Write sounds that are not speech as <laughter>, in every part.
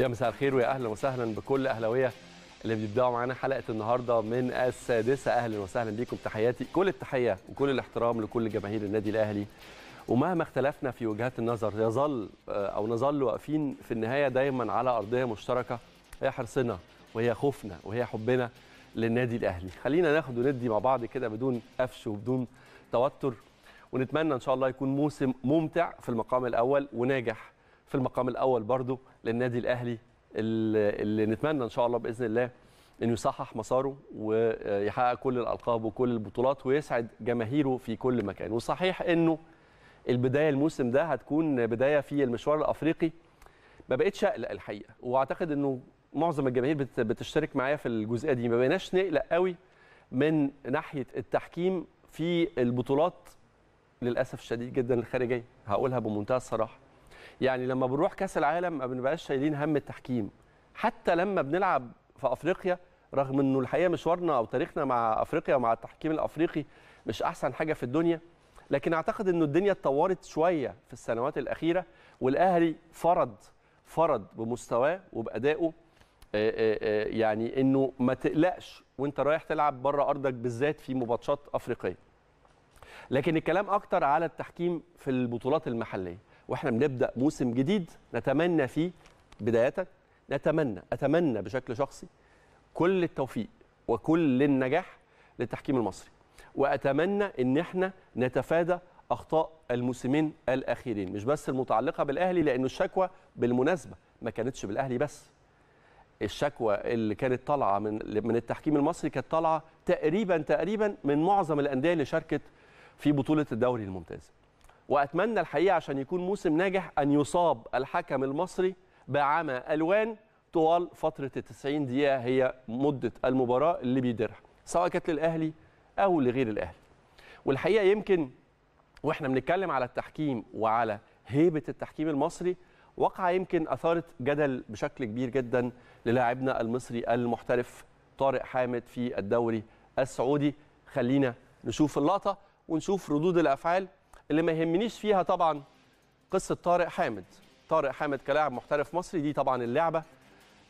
يا مساء الخير ويا اهلا وسهلا بكل اهلاويه اللي بيبداوا معانا حلقه النهارده من السادسه اهلا وسهلا بيكم تحياتي كل التحيه وكل الاحترام لكل جماهير النادي الاهلي ومهما اختلفنا في وجهات النظر يظل آه، او نظل واقفين في النهايه دايما على ارضيه مشتركه هي حرصنا وهي خوفنا وهي حبنا للنادي الاهلي خلينا ناخد وندي مع بعض كده بدون قفش وبدون توتر ونتمنى ان شاء الله يكون موسم ممتع في المقام الاول وناجح في المقام الاول برضو للنادي الاهلي اللي نتمنى ان شاء الله باذن الله انه يصحح مساره ويحقق كل الالقاب وكل البطولات ويسعد جماهيره في كل مكان وصحيح انه البدايه الموسم ده هتكون بدايه في المشوار الافريقي ما بقتش اقلق الحقيقه واعتقد انه معظم الجماهير بتشترك معايا في الجزئيه دي ما بقيناش نقلق قوي من ناحيه التحكيم في البطولات للاسف الشديد جدا الخارجيه هقولها بمنتهى الصراحه يعني لما بنروح كاس العالم ما بنبقاش شايلين هم التحكيم حتى لما بنلعب في افريقيا رغم انه الحقيقه مشوارنا او تاريخنا مع افريقيا ومع التحكيم الافريقي مش احسن حاجه في الدنيا لكن اعتقد انه الدنيا اتطورت شويه في السنوات الاخيره والاهلي فرض فرض بمستواه وبادائه آه، آه، آه، يعني انه ما تقلقش وانت رايح تلعب بره ارضك بالذات في مباريات افريقيه لكن الكلام اكتر على التحكيم في البطولات المحليه واحنا بنبدا موسم جديد نتمنى فيه بدايه نتمنى اتمنى بشكل شخصي كل التوفيق وكل النجاح للتحكيم المصري واتمنى ان احنا نتفادى اخطاء الموسمين الاخيرين مش بس المتعلقه بالاهلي لان الشكوى بالمناسبه ما كانتش بالاهلي بس الشكوى اللي كانت طالعه من من التحكيم المصري كانت طالعه تقريبا تقريبا من معظم الانديه اللي شاركت في بطوله الدوري الممتاز واتمنى الحقيقه عشان يكون موسم ناجح ان يصاب الحكم المصري بعمى الوان طوال فتره ال 90 دقيقه هي مده المباراه اللي بيديرها سواء كانت للاهلي او لغير الاهلي. والحقيقه يمكن واحنا بنتكلم على التحكيم وعلى هيبه التحكيم المصري وقع يمكن اثارت جدل بشكل كبير جدا للاعبنا المصري المحترف طارق حامد في الدوري السعودي خلينا نشوف اللقطه ونشوف ردود الافعال اللي ما يهمنيش فيها طبعا قصه طارق حامد طارق حامد كلاعب محترف مصري دي طبعا اللعبه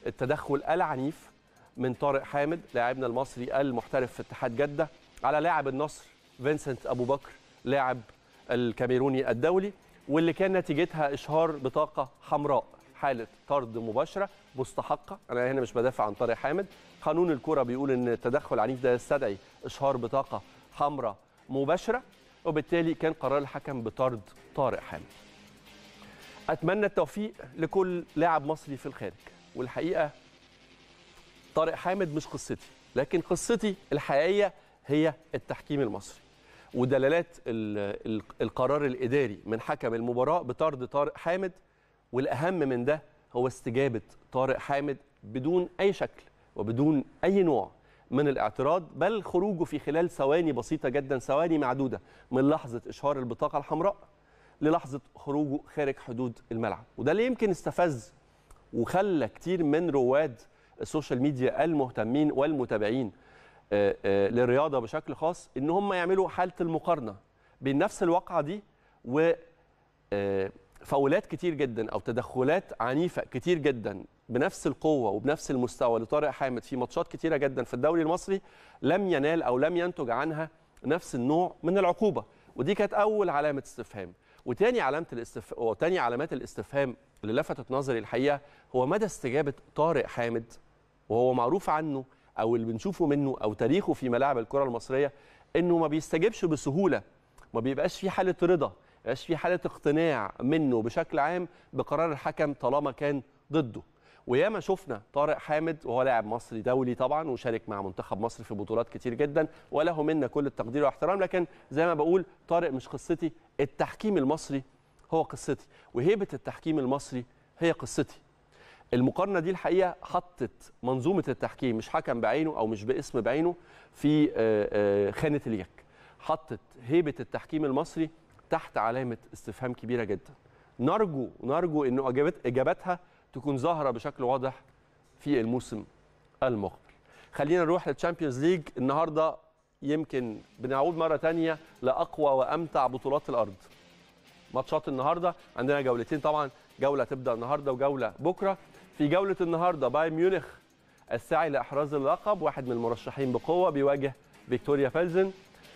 التدخل العنيف من طارق حامد لاعبنا المصري المحترف في اتحاد جده على لاعب النصر فينسنت ابو بكر لاعب الكاميروني الدولي واللي كان نتيجتها اشهار بطاقه حمراء حاله طرد مباشره مستحقه انا هنا مش بدافع عن طارق حامد قانون الكره بيقول ان التدخل العنيف ده يستدعي اشهار بطاقه حمراء مباشره وبالتالي كان قرار الحكم بطرد طارق حامد اتمنى التوفيق لكل لاعب مصري في الخارج والحقيقه طارق حامد مش قصتي لكن قصتي الحقيقيه هي التحكيم المصري ودلالات القرار الاداري من حكم المباراه بطرد طارق حامد والاهم من ده هو استجابه طارق حامد بدون اي شكل وبدون اي نوع من الاعتراض بل خروجه في خلال ثواني بسيطة جدا ثواني معدودة من لحظة إشهار البطاقة الحمراء للحظة خروجه خارج حدود الملعب وده اللي يمكن استفز وخلى كتير من رواد السوشيال ميديا المهتمين والمتابعين آه، آه، للرياضة بشكل خاص إن هم يعملوا حالة المقارنة بين نفس الواقعة دي و آه، فاولات كتير جدا او تدخلات عنيفه كتير جدا بنفس القوه وبنفس المستوى لطارق حامد في ماتشات كتيره جدا في الدوري المصري لم ينال او لم ينتج عنها نفس النوع من العقوبه ودي كانت اول علامه استفهام وتاني علامه الاستف... وتاني علامات الاستفهام اللي لفتت نظري الحقيقه هو مدى استجابه طارق حامد وهو معروف عنه او اللي بنشوفه منه او تاريخه في ملاعب الكره المصريه انه ما بيستجبش بسهوله ما بيبقاش في حاله رضا ما بيبقاش في حاله اقتناع منه بشكل عام بقرار الحكم طالما كان ضده وياما شفنا طارق حامد وهو لاعب مصري دولي طبعا وشارك مع منتخب مصر في بطولات كتير جدا وله منا كل التقدير والاحترام لكن زي ما بقول طارق مش قصتي التحكيم المصري هو قصتي وهيبه التحكيم المصري هي قصتي المقارنه دي الحقيقه حطت منظومه التحكيم مش حكم بعينه او مش باسم بعينه في آه، آه، خانه اليك حطت هيبه التحكيم المصري تحت علامه استفهام كبيره جدا نرجو نرجو انه اجابتها تكون ظاهره بشكل واضح في الموسم المقبل خلينا نروح للتشامبيونز ليج النهارده يمكن بنعود مره ثانيه لاقوى وامتع بطولات الارض ماتشات النهارده عندنا جولتين طبعا جوله تبدا النهارده وجوله بكره في جوله النهارده بايرن ميونخ السعي لاحراز اللقب واحد من المرشحين بقوه بيواجه فيكتوريا فيلزن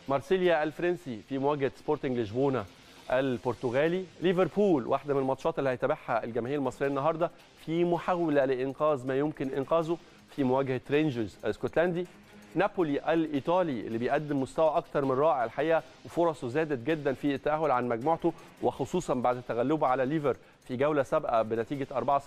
مارسيليا الفرنسي في مواجهه سبورتنج لشبونه البرتغالي ليفربول واحده من الماتشات اللي هيتابعها الجماهير المصريه النهارده في محاوله لانقاذ ما يمكن انقاذه في مواجهه رينجرز الاسكتلندي نابولي الايطالي اللي بيقدم مستوى اكثر من رائع الحقيقه وفرصه زادت جدا في التاهل عن مجموعته وخصوصا بعد تغلبه على ليفر في جوله سابقه بنتيجه 4-0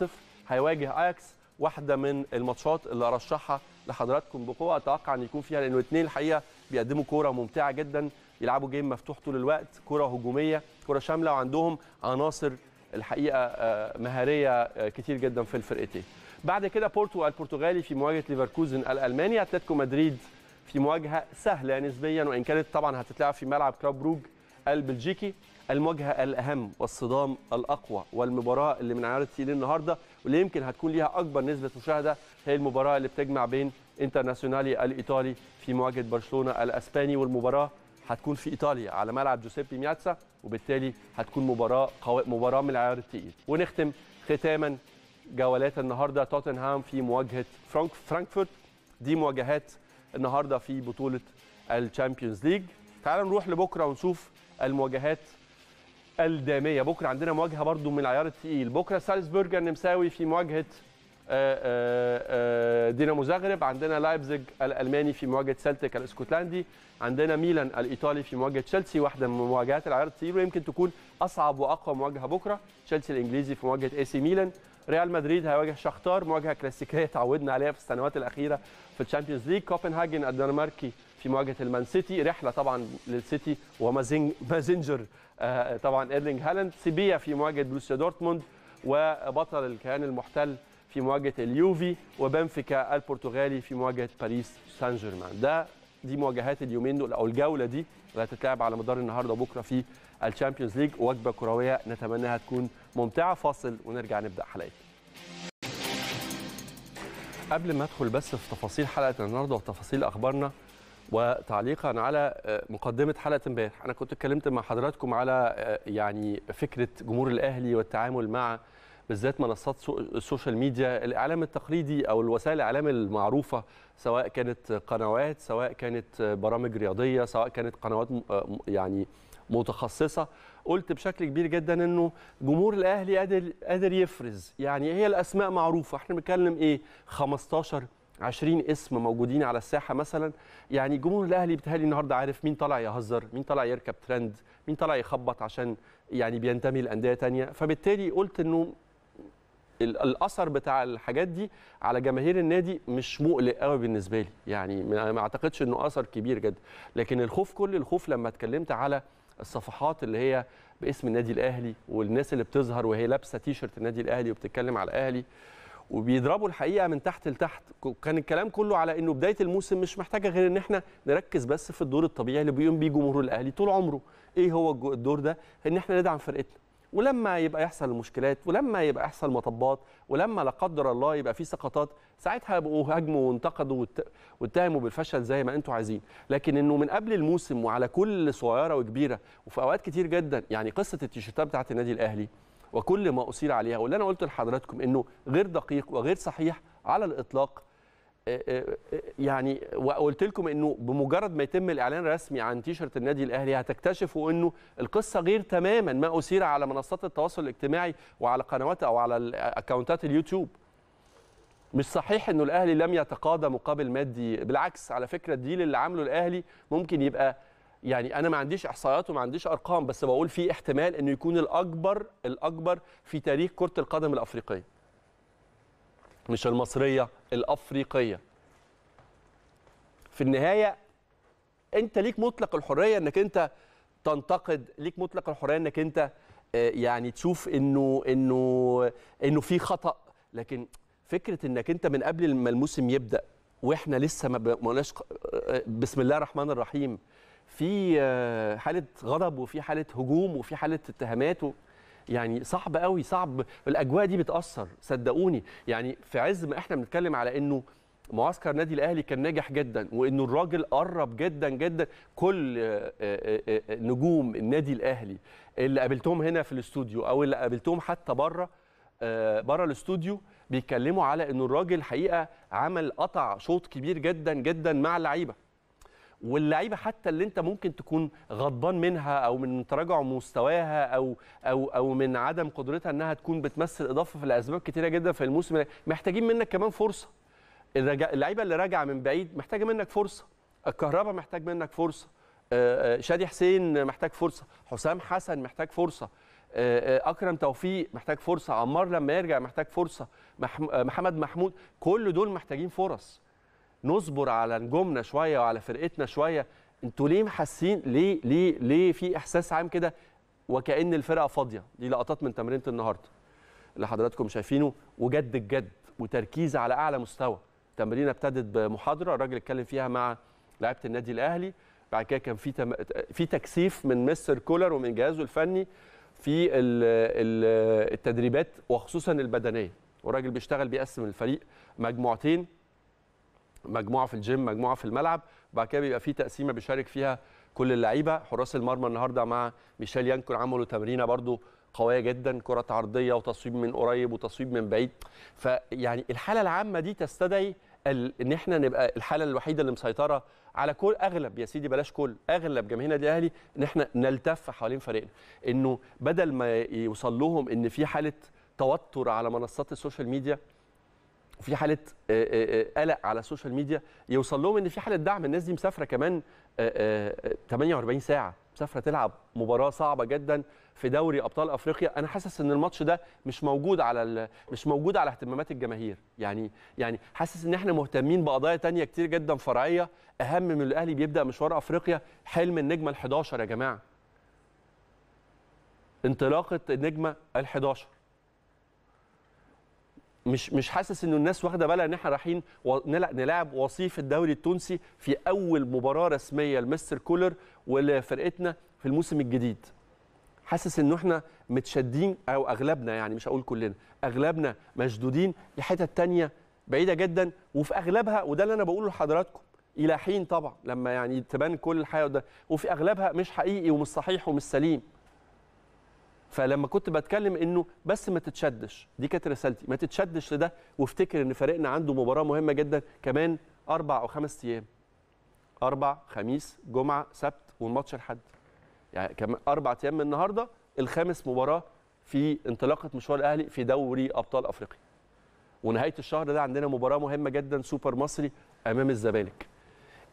هيواجه اياكس واحده من الماتشات اللي ارشحها لحضراتكم بقوه اتوقع ان يكون فيها لانه الاثنين الحقيقه بيقدموا كوره ممتعه جدا بيلعبوا جيم مفتوح طول الوقت كوره هجوميه كوره شامله وعندهم عناصر الحقيقه آه، مهاريه آه، كتير جدا في الفرقتين بعد كده بورتو البرتغالي في مواجهه ليفركوزن الالماني اتلتيكو مدريد في مواجهه سهله نسبيا وان كانت طبعا هتتلعب في ملعب كلوب بروج البلجيكي المواجهه الاهم والصدام الاقوى والمباراه اللي من عيار النهارده واللي يمكن هتكون ليها اكبر نسبه مشاهده هي المباراه اللي بتجمع بين انترناسيونالي الايطالي في مواجهه برشلونه الاسباني والمباراه هتكون في ايطاليا على ملعب جوزيبي مياتسا وبالتالي هتكون مباراه مباراه من العيار الثقيل ونختم ختاما جولات النهارده توتنهام في مواجهه فرانك فرانكفورت دي مواجهات النهارده في بطوله الشامبيونز ليج تعالوا نروح لبكره ونشوف المواجهات الداميه بكره عندنا مواجهه برضو من العيار الثقيل بكره سالزبورج النمساوي في مواجهه آه، آه، آه، دينامو زغرب عندنا لايبزيج الالماني في مواجهه سلتك الاسكتلندي عندنا ميلان الايطالي في مواجهه تشيلسي واحده من مواجهات العيار الثقيل ويمكن تكون اصعب واقوى مواجهه بكره تشيلسي الانجليزي في مواجهه اي سي ميلان ريال مدريد هيواجه شختار مواجهه كلاسيكيه <laughs> تعودنا عليها في السنوات الاخيره في الشامبيونز ليج كوبنهاجن الدنماركي في مواجهه المان سيتي رحله طبعا للسيتي ومازنجر آه، طبعا ايرلينج هالاند سيبيا في مواجهه بروسيا دورتموند وبطل الكيان المحتل في مواجهه اليوفي وبنفيكا البرتغالي في مواجهه باريس سان جيرمان ده دي مواجهات اليومين دول او الجوله دي اللي هتتلعب على مدار النهارده وبكره في الشامبيونز ليج وجبه كرويه نتمناها تكون ممتعه فاصل ونرجع نبدا حلقتنا قبل ما ادخل بس في تفاصيل حلقه النهارده وتفاصيل اخبارنا وتعليقا على آه، مقدمه حلقه امبارح انا كنت اتكلمت مع حضراتكم على آه، يعني فكره جمهور الاهلي والتعامل مع بالذات منصات السوشيال ميديا الاعلام التقليدي او الوسائل الاعلام المعروفه سواء كانت قنوات سواء كانت آه، برامج رياضيه سواء كانت قنوات يعني متخصصه قلت بشكل كبير جدا انه جمهور الاهلي قادر قادر يفرز يعني هي الاسماء معروفه احنا بنتكلم ايه 15 20 اسم موجودين على الساحه مثلا يعني جمهور الاهلي بتهالي النهارده عارف مين طالع يهزر مين طالع يركب ترند مين طالع يخبط عشان يعني بينتمي لانديه تانية فبالتالي قلت انه الاثر بتاع الحاجات دي على جماهير النادي مش مقلق قوي بالنسبه لي يعني ما اعتقدش انه اثر كبير جدا لكن الخوف كل الخوف لما اتكلمت على الصفحات اللي هي باسم النادي الاهلي والناس اللي بتظهر وهي لابسه تيشرت النادي الاهلي وبتتكلم على الاهلي وبيضربوا الحقيقه من تحت لتحت كان الكلام كله على انه بدايه الموسم مش محتاجه غير ان احنا نركز بس في الدور الطبيعي اللي بيقوم بيه جمهور الاهلي طول عمره ايه هو الدور ده ان احنا ندعم فرقتنا ولما يبقى يحصل المشكلات ولما يبقى يحصل مطبات ولما لا قدر الله يبقى في سقطات ساعتها بقوا هاجموا وانتقدوا واتهموا بالفشل زي ما انتم عايزين لكن انه من قبل الموسم وعلى كل صغيره وكبيره وفي اوقات كتير جدا يعني قصه التيشيرتات بتاعه النادي الاهلي وكل ما أصير عليها واللي أنا قلت لحضراتكم أنه غير دقيق وغير صحيح على الإطلاق آه، آه، آه، يعني وقلت لكم انه بمجرد ما يتم الاعلان الرسمي عن تيشرت النادي الاهلي هتكتشفوا انه القصه غير تماما ما اثير على منصات التواصل الاجتماعي وعلى قنوات او على الاكونتات اليوتيوب مش صحيح انه الاهلي لم يتقاضى مقابل مادي بالعكس على فكره الديل اللي عامله الاهلي ممكن يبقى يعني انا ما عنديش احصائيات وما عنديش ارقام بس بقول في احتمال انه يكون الاكبر الاكبر في تاريخ كره القدم الافريقيه مش المصريه الافريقيه في النهايه انت ليك مطلق الحريه انك انت تنتقد ليك مطلق الحريه انك انت آه، يعني تشوف انه انه انه في خطا لكن فكره انك انت من قبل ما الموسم يبدا واحنا لسه ما آه، آه، بسم الله الرحمن الرحيم في آه، حاله غضب وفي حاله هجوم وفي حاله اتهامات و... يعني صعب قوي صعب الاجواء دي بتاثر صدقوني يعني في عز ما احنا بنتكلم على انه معسكر نادي الاهلي كان ناجح جدا وانه الراجل قرب جدا جدا كل آه، آه، نجوم النادي الاهلي اللي قابلتهم هنا في الاستوديو او اللي قابلتهم حتى بره بره الاستوديو بيتكلموا على انه الراجل حقيقه عمل قطع شوط كبير جدا جدا مع اللعيبه واللعيبه حتى اللي انت ممكن تكون غضبان منها او من تراجع مستواها او او او من عدم قدرتها انها تكون بتمثل اضافه في الاسباب كتيره جدا في الموسم محتاجين منك كمان فرصه اللعيبه اللي راجعه من بعيد محتاجه منك فرصه الكهرباء محتاج منك فرصه آه، آه، شادي حسين محتاج فرصه حسام حسن محتاج فرصه آه، اكرم توفيق محتاج فرصه عمار لما يرجع محتاج فرصه محمد محمود كل دول محتاجين فرص نصبر على نجومنا شويه وعلى فرقتنا شويه انتوا ليه محسين ليه ليه ليه في احساس عام كده وكأن الفرقه فاضيه دي لقطات من تمرينه النهارده اللي حضراتكم شايفينه وجد الجد وتركيز على اعلى مستوى تمرينة ابتدت بمحاضره الراجل اتكلم فيها مع لعيبه النادي الاهلي بعد كده كان في تم... في تكثيف من مستر كولر ومن جهازه الفني في التدريبات وخصوصا البدنيه والراجل بيشتغل بيقسم الفريق مجموعتين مجموعه في الجيم مجموعه في الملعب بعد كده بيبقى في تقسيمه بيشارك فيها كل اللعيبه حراس المرمى النهارده مع ميشيل يانكون عملوا تمرينه برده قويه جدا كره عرضيه وتصويب من قريب وتصويب من بعيد فيعني الحاله العامه دي تستدعي ان احنا نبقى الحاله الوحيده اللي مسيطره على كل اغلب يا سيدي بلاش كل اغلب جماهير النادي الاهلي ان احنا نلتف حوالين فريقنا انه بدل ما يوصل لهم ان في حاله توتر على منصات السوشيال ميديا في حاله آه، آه، آه، قلق على السوشيال ميديا يوصل لهم ان في حاله دعم الناس دي مسافره كمان 48 ساعه مسافره تلعب مباراه صعبه جدا في دوري ابطال افريقيا انا حاسس ان الماتش ده مش موجود على مش موجود على اهتمامات الجماهير يعني يعني حاسس ان احنا مهتمين بقضايا تانية كتير جدا فرعيه اهم من الاهلي بيبدا مشوار افريقيا حلم النجمه ال11 يا جماعه انطلاقه النجمه ال11 مش مش حاسس ان الناس واخده بالها ان احنا رايحين نلعب وصيف الدوري التونسي في اول مباراه رسميه لمستر كولر ولفرقتنا في الموسم الجديد حاسس ان احنا متشدين او اغلبنا يعني مش هقول كلنا اغلبنا مشدودين لحتت تانية بعيده جدا وفي اغلبها وده اللي انا بقوله لحضراتكم الى حين طبعا لما يعني تبان كل الحياه وده وفي اغلبها مش حقيقي ومش صحيح ومش سليم فلما كنت بتكلم انه بس ما تتشدش دي كانت رسالتي ما تتشدش لده وافتكر ان فريقنا عنده مباراه مهمه جدا كمان اربع او خمس ايام اربع خميس جمعه سبت والماتش الحد يعني كمان اربع ايام من النهارده الخامس مباراه في انطلاقه مشوار الاهلي في دوري ابطال افريقيا ونهايه الشهر ده عندنا مباراه مهمه جدا سوبر مصري امام الزمالك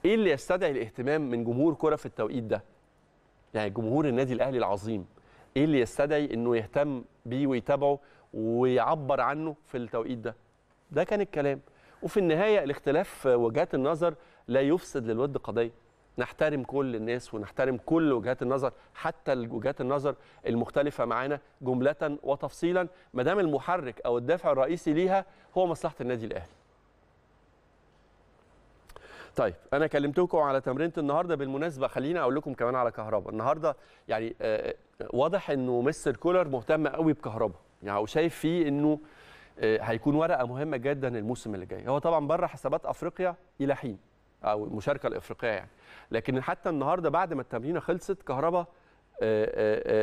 ايه اللي يستدعي الاهتمام من جمهور كره في التوقيت ده يعني جمهور النادي الاهلي العظيم ايه اللي يستدعي انه يهتم بيه ويتابعه ويعبر عنه في التوقيت ده ده كان الكلام وفي النهايه الاختلاف وجهات النظر لا يفسد للود قضيه نحترم كل الناس ونحترم كل وجهات النظر حتى وجهات النظر المختلفه معانا جمله وتفصيلا ما دام المحرك او الدافع الرئيسي ليها هو مصلحه النادي الاهلي طيب انا كلمتكم على تمرينه النهارده بالمناسبه خليني اقول لكم كمان على كهربا النهارده يعني آه، آه، واضح انه مستر كولر مهتم قوي بكهربا يعني وشايف فيه انه آه، هيكون ورقه مهمه جدا الموسم اللي جاي هو طبعا بره حسابات افريقيا الى حين او المشاركه الافريقيه يعني لكن حتى النهارده بعد ما التمرينه خلصت كهربا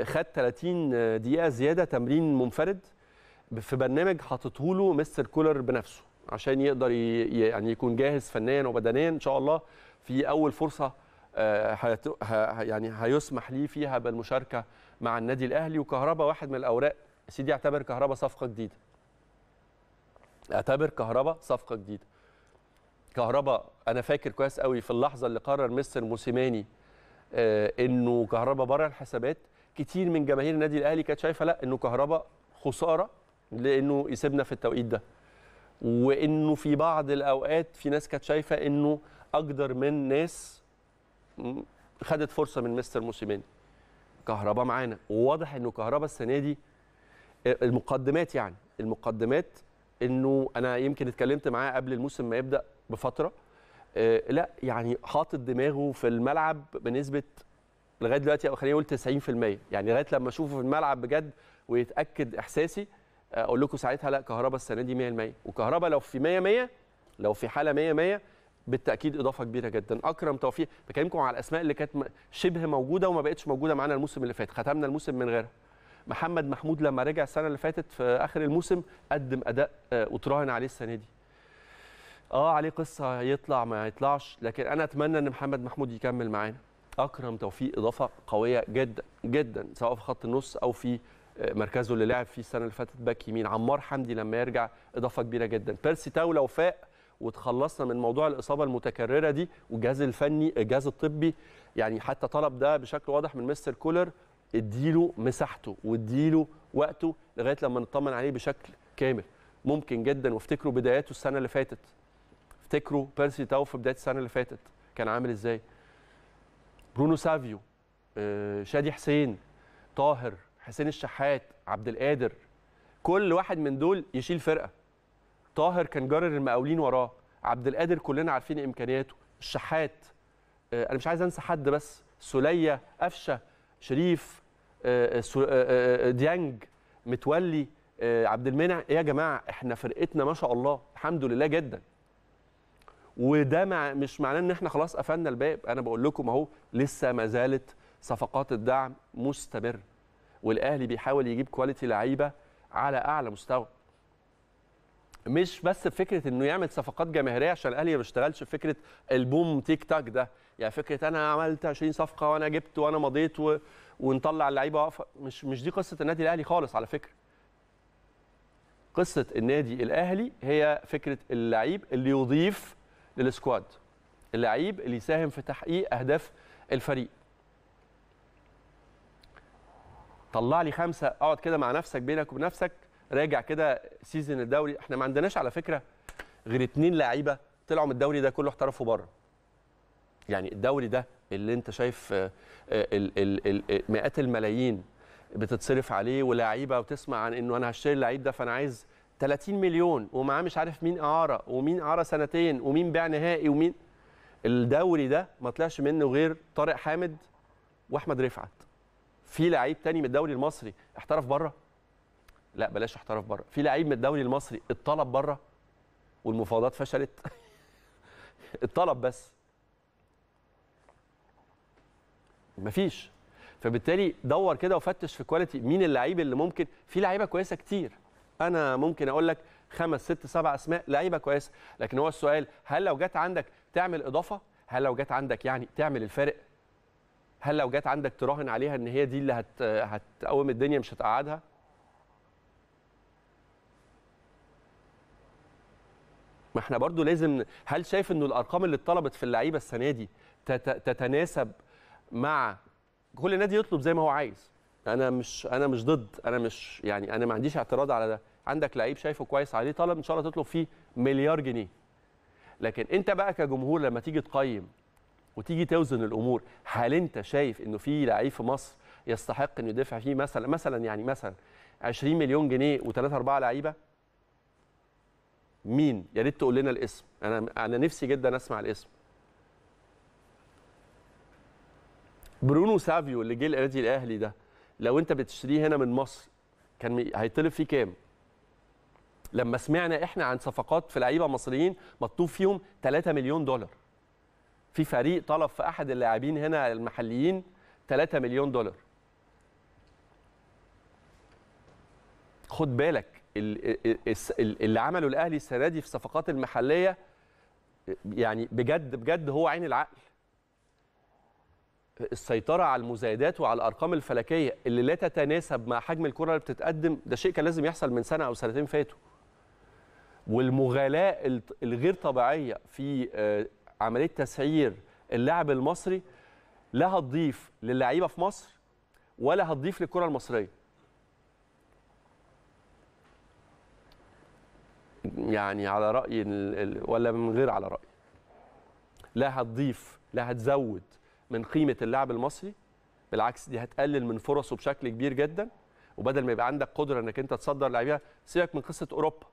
خد 30 دقيقه زياده تمرين منفرد في برنامج حاطته له مستر كولر بنفسه عشان يقدر يعني يكون جاهز فنيا وبدنيا ان شاء الله في اول فرصه آه، يعني هيسمح ليه فيها بالمشاركه مع النادي الاهلي وكهربا واحد من الاوراق سيدي اعتبر كهربا صفقه جديده اعتبر كهربا صفقه جديده كهربا انا فاكر كويس قوي في اللحظه اللي قرر مستر موسيماني آه، انه كهربا بره الحسابات كتير من جماهير النادي الاهلي كانت شايفه لا انه كهربا خساره لانه يسيبنا في التوقيت ده وانه في بعض الاوقات في ناس كانت شايفه انه اقدر من ناس خدت فرصه من مستر موسيماني كهربا معانا وواضح انه كهربا السنه دي آه، المقدمات يعني المقدمات انه انا يمكن اتكلمت معاه قبل الموسم ما يبدا بفتره آه، لا يعني حاطط دماغه في الملعب بنسبه لغايه دلوقتي او خلينا نقول 90% يعني لغايه لما اشوفه في الملعب بجد ويتاكد احساسي اقول لكم ساعتها لا كهرباء السنه دي 100 100 وكهرباء لو في 100 100 لو في حاله 100 100 بالتاكيد اضافه كبيره جدا اكرم توفيق بكلمكم على الاسماء اللي كانت شبه موجوده وما بقتش موجوده معانا الموسم اللي فات ختمنا الموسم من غيرها محمد محمود لما رجع السنه اللي فاتت في اخر الموسم قدم اداء آه، وتراهن عليه السنه دي اه عليه قصه يطلع ما يطلعش لكن انا اتمنى ان محمد محمود يكمل معانا اكرم توفيق اضافه قويه جدا جدا سواء في خط النص او في مركزه اللي لعب فيه السنه اللي فاتت باك يمين عمار حمدي لما يرجع اضافه كبيره جدا بيرسي تاو لو فاق وتخلصنا من موضوع الاصابه المتكرره دي والجهاز الفني الجهاز الطبي يعني حتى طلب ده بشكل واضح من مستر كولر اديله مساحته واديله وقته لغايه لما نطمن عليه بشكل كامل ممكن جدا وافتكروا بداياته السنه اللي فاتت افتكروا بيرسي تاو في بدايه السنه اللي فاتت كان عامل ازاي برونو سافيو آه، شادي حسين طاهر حسين الشحات عبد القادر كل واحد من دول يشيل فرقه طاهر كان جرر المقاولين وراه عبد القادر كلنا عارفين امكانياته الشحات آه، انا مش عايز انسى حد بس سوليه قفشه شريف آه، آه، ديانج متولي عبد المنع ايه يا جماعه احنا فرقتنا ما شاء الله الحمد لله جدا وده مع مش معناه ان احنا خلاص قفلنا الباب انا بقول لكم اهو لسه ما زالت صفقات الدعم مستمره والاهلي بيحاول يجيب كواليتي لعيبه على اعلى مستوى مش بس فكره انه يعمل صفقات جماهيريه عشان الاهلي ما بيشتغلش فكره البوم تيك تاك ده يعني فكره انا عملت 20 صفقه وانا جبت وانا مضيت و... ونطلع اللعيبه واقفه مش مش دي قصه النادي الاهلي خالص على فكره قصه النادي الاهلي هي فكره اللعيب اللي يضيف للسكواد اللعيب اللي يساهم في تحقيق اهداف الفريق طلع لي خمسه اقعد كده مع نفسك بينك وبين نفسك راجع كده سيزون الدوري احنا ما عندناش على فكره غير اتنين لعيبه طلعوا من الدوري ده كله احترفوا بره يعني الدوري ده اللي انت شايف آه، آه، مئات الملايين بتتصرف عليه ولاعيبه وتسمع عن انه انا هشتري اللعيب ده فانا عايز 30 مليون ومعاه مش عارف مين اعاره ومين اعاره سنتين ومين باع نهائي ومين الدوري ده ما طلعش منه غير طارق حامد واحمد رفعت في لعيب تاني من الدوري المصري احترف بره لا بلاش احترف بره في لعيب من الدوري المصري اتطلب بره والمفاوضات فشلت <laughs> اتطلب بس مفيش فبالتالي دور كده وفتش في كواليتي مين اللعيب اللي ممكن في لعيبه كويسه كتير انا ممكن اقول لك خمس ست سبع اسماء لعيبه كويسه لكن هو السؤال هل لو جت عندك تعمل اضافه هل لو جت عندك يعني تعمل الفارق هل لو جت عندك تراهن عليها ان هي دي اللي هت هتقوم الدنيا مش هتقعدها؟ ما احنا برضو لازم هل شايف انه الارقام اللي اتطلبت في اللعيبه السنه دي تتناسب مع كل نادي يطلب زي ما هو عايز انا مش انا مش ضد انا مش يعني انا ما عنديش اعتراض على ده عندك لعيب شايفه كويس عليه طلب ان شاء الله تطلب فيه مليار جنيه لكن انت بقى كجمهور لما تيجي تقيم وتيجي توزن الامور هل انت شايف انه في لعيب في مصر يستحق انه يدفع فيه مثلا مثلا يعني مثلا 20 مليون جنيه و3 4 لعيبه مين يا ريت تقول لنا الاسم انا انا نفسي جدا اسمع الاسم برونو سافيو اللي جه النادي الاهلي ده لو انت بتشتريه هنا من مصر كان هيطلب فيه كام لما سمعنا احنا عن صفقات في لعيبه مصريين مطلوب فيهم 3 مليون دولار في فريق طلب في احد اللاعبين هنا المحليين 3 مليون دولار خد بالك اللي عمله الاهلي السنه دي في الصفقات المحليه يعني بجد بجد هو عين العقل السيطره على المزايدات وعلى الارقام الفلكيه اللي لا تتناسب مع حجم الكره اللي بتتقدم ده شيء كان لازم يحصل من سنه او سنتين فاتوا والمغالاه الغير طبيعيه في آه، عمليه تسعير اللاعب المصري لا هتضيف للعيبه في مصر ولا هتضيف للكره المصريه يعني على راي ولا من غير على راي لا هتضيف لا هتزود من قيمه اللاعب المصري بالعكس دي هتقلل من فرصه بشكل كبير جدا وبدل ما يبقى عندك قدره انك انت تصدر لعيبه سيبك من قصه اوروبا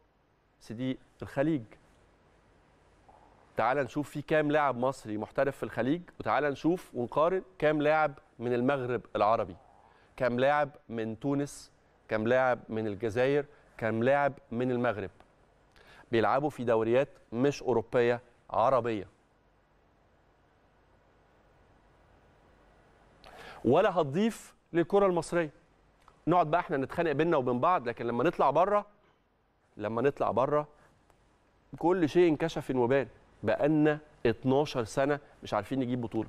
سيدي دي الخليج تعال نشوف في كام لاعب مصري محترف في الخليج وتعال نشوف ونقارن كام لاعب من المغرب العربي كام لاعب من تونس كام لاعب من الجزائر كام لاعب من المغرب بيلعبوا في دوريات مش أوروبية عربية ولا هتضيف للكرة المصرية نقعد بقى احنا نتخانق بينا وبين بعض لكن لما نطلع بره لما نطلع بره كل شيء انكشف وبان بقالنا 12 سنه مش عارفين نجيب بطوله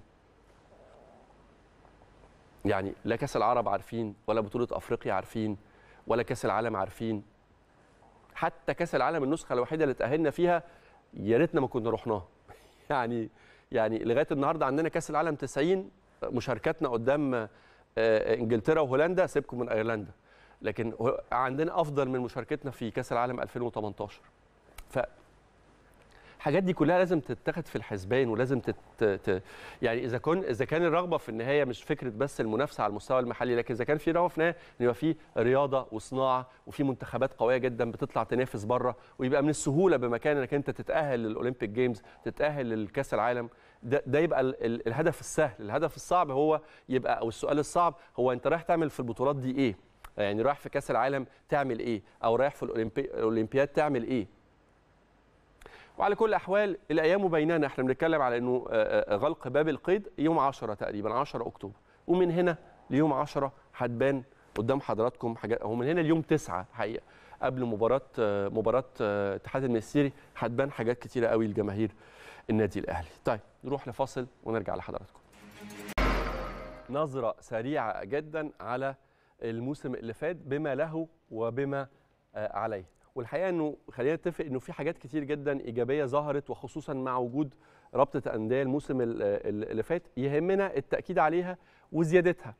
يعني لا كاس العرب عارفين ولا بطوله افريقيا عارفين ولا كاس العالم عارفين حتى كاس العالم النسخه الوحيده اللي تاهلنا فيها يا ريتنا ما كنا رحناها <laughs> يعني يعني لغايه النهارده عندنا كاس العالم 90 مشاركتنا قدام آه، انجلترا وهولندا سيبكم من ايرلندا لكن عندنا افضل من مشاركتنا في كاس العالم 2018 ف الحاجات دي كلها لازم تتاخد في الحسبان ولازم تت... ت... يعني اذا كان اذا كان الرغبه في النهايه مش فكره بس المنافسه على المستوى المحلي لكن اذا كان في رغبه في النهايه ان يبقى في رياضه وصناعه وفي منتخبات قويه جدا بتطلع تنافس بره ويبقى من السهوله بمكان انك انت تتاهل للاولمبيك جيمز تتاهل لكاس العالم ده, ده يبقى ال... ال... الهدف السهل الهدف الصعب هو يبقى او السؤال الصعب هو انت رايح تعمل في البطولات دي ايه يعني رايح في كاس العالم تعمل ايه او رايح في الاولمبياد تعمل ايه وعلى كل الاحوال الايام بيننا احنا بنتكلم على انه آه، آه، غلق باب القيد يوم 10 تقريبا 10 اكتوبر ومن هنا ليوم 10 هتبان قدام حضراتكم حاجات هو من هنا ليوم 9 حقيقه قبل مباراه آه، مباراه اتحاد المسيري هتبان حاجات كتيره قوي لجماهير النادي الاهلي طيب نروح لفاصل ونرجع لحضراتكم نظره سريعه جدا على الموسم اللي فات بما له وبما عليه والحقيقه انه خلينا نتفق انه في حاجات كتير جدا ايجابيه ظهرت وخصوصا مع وجود رابطه الانديه الموسم اللي فات يهمنا التاكيد عليها وزيادتها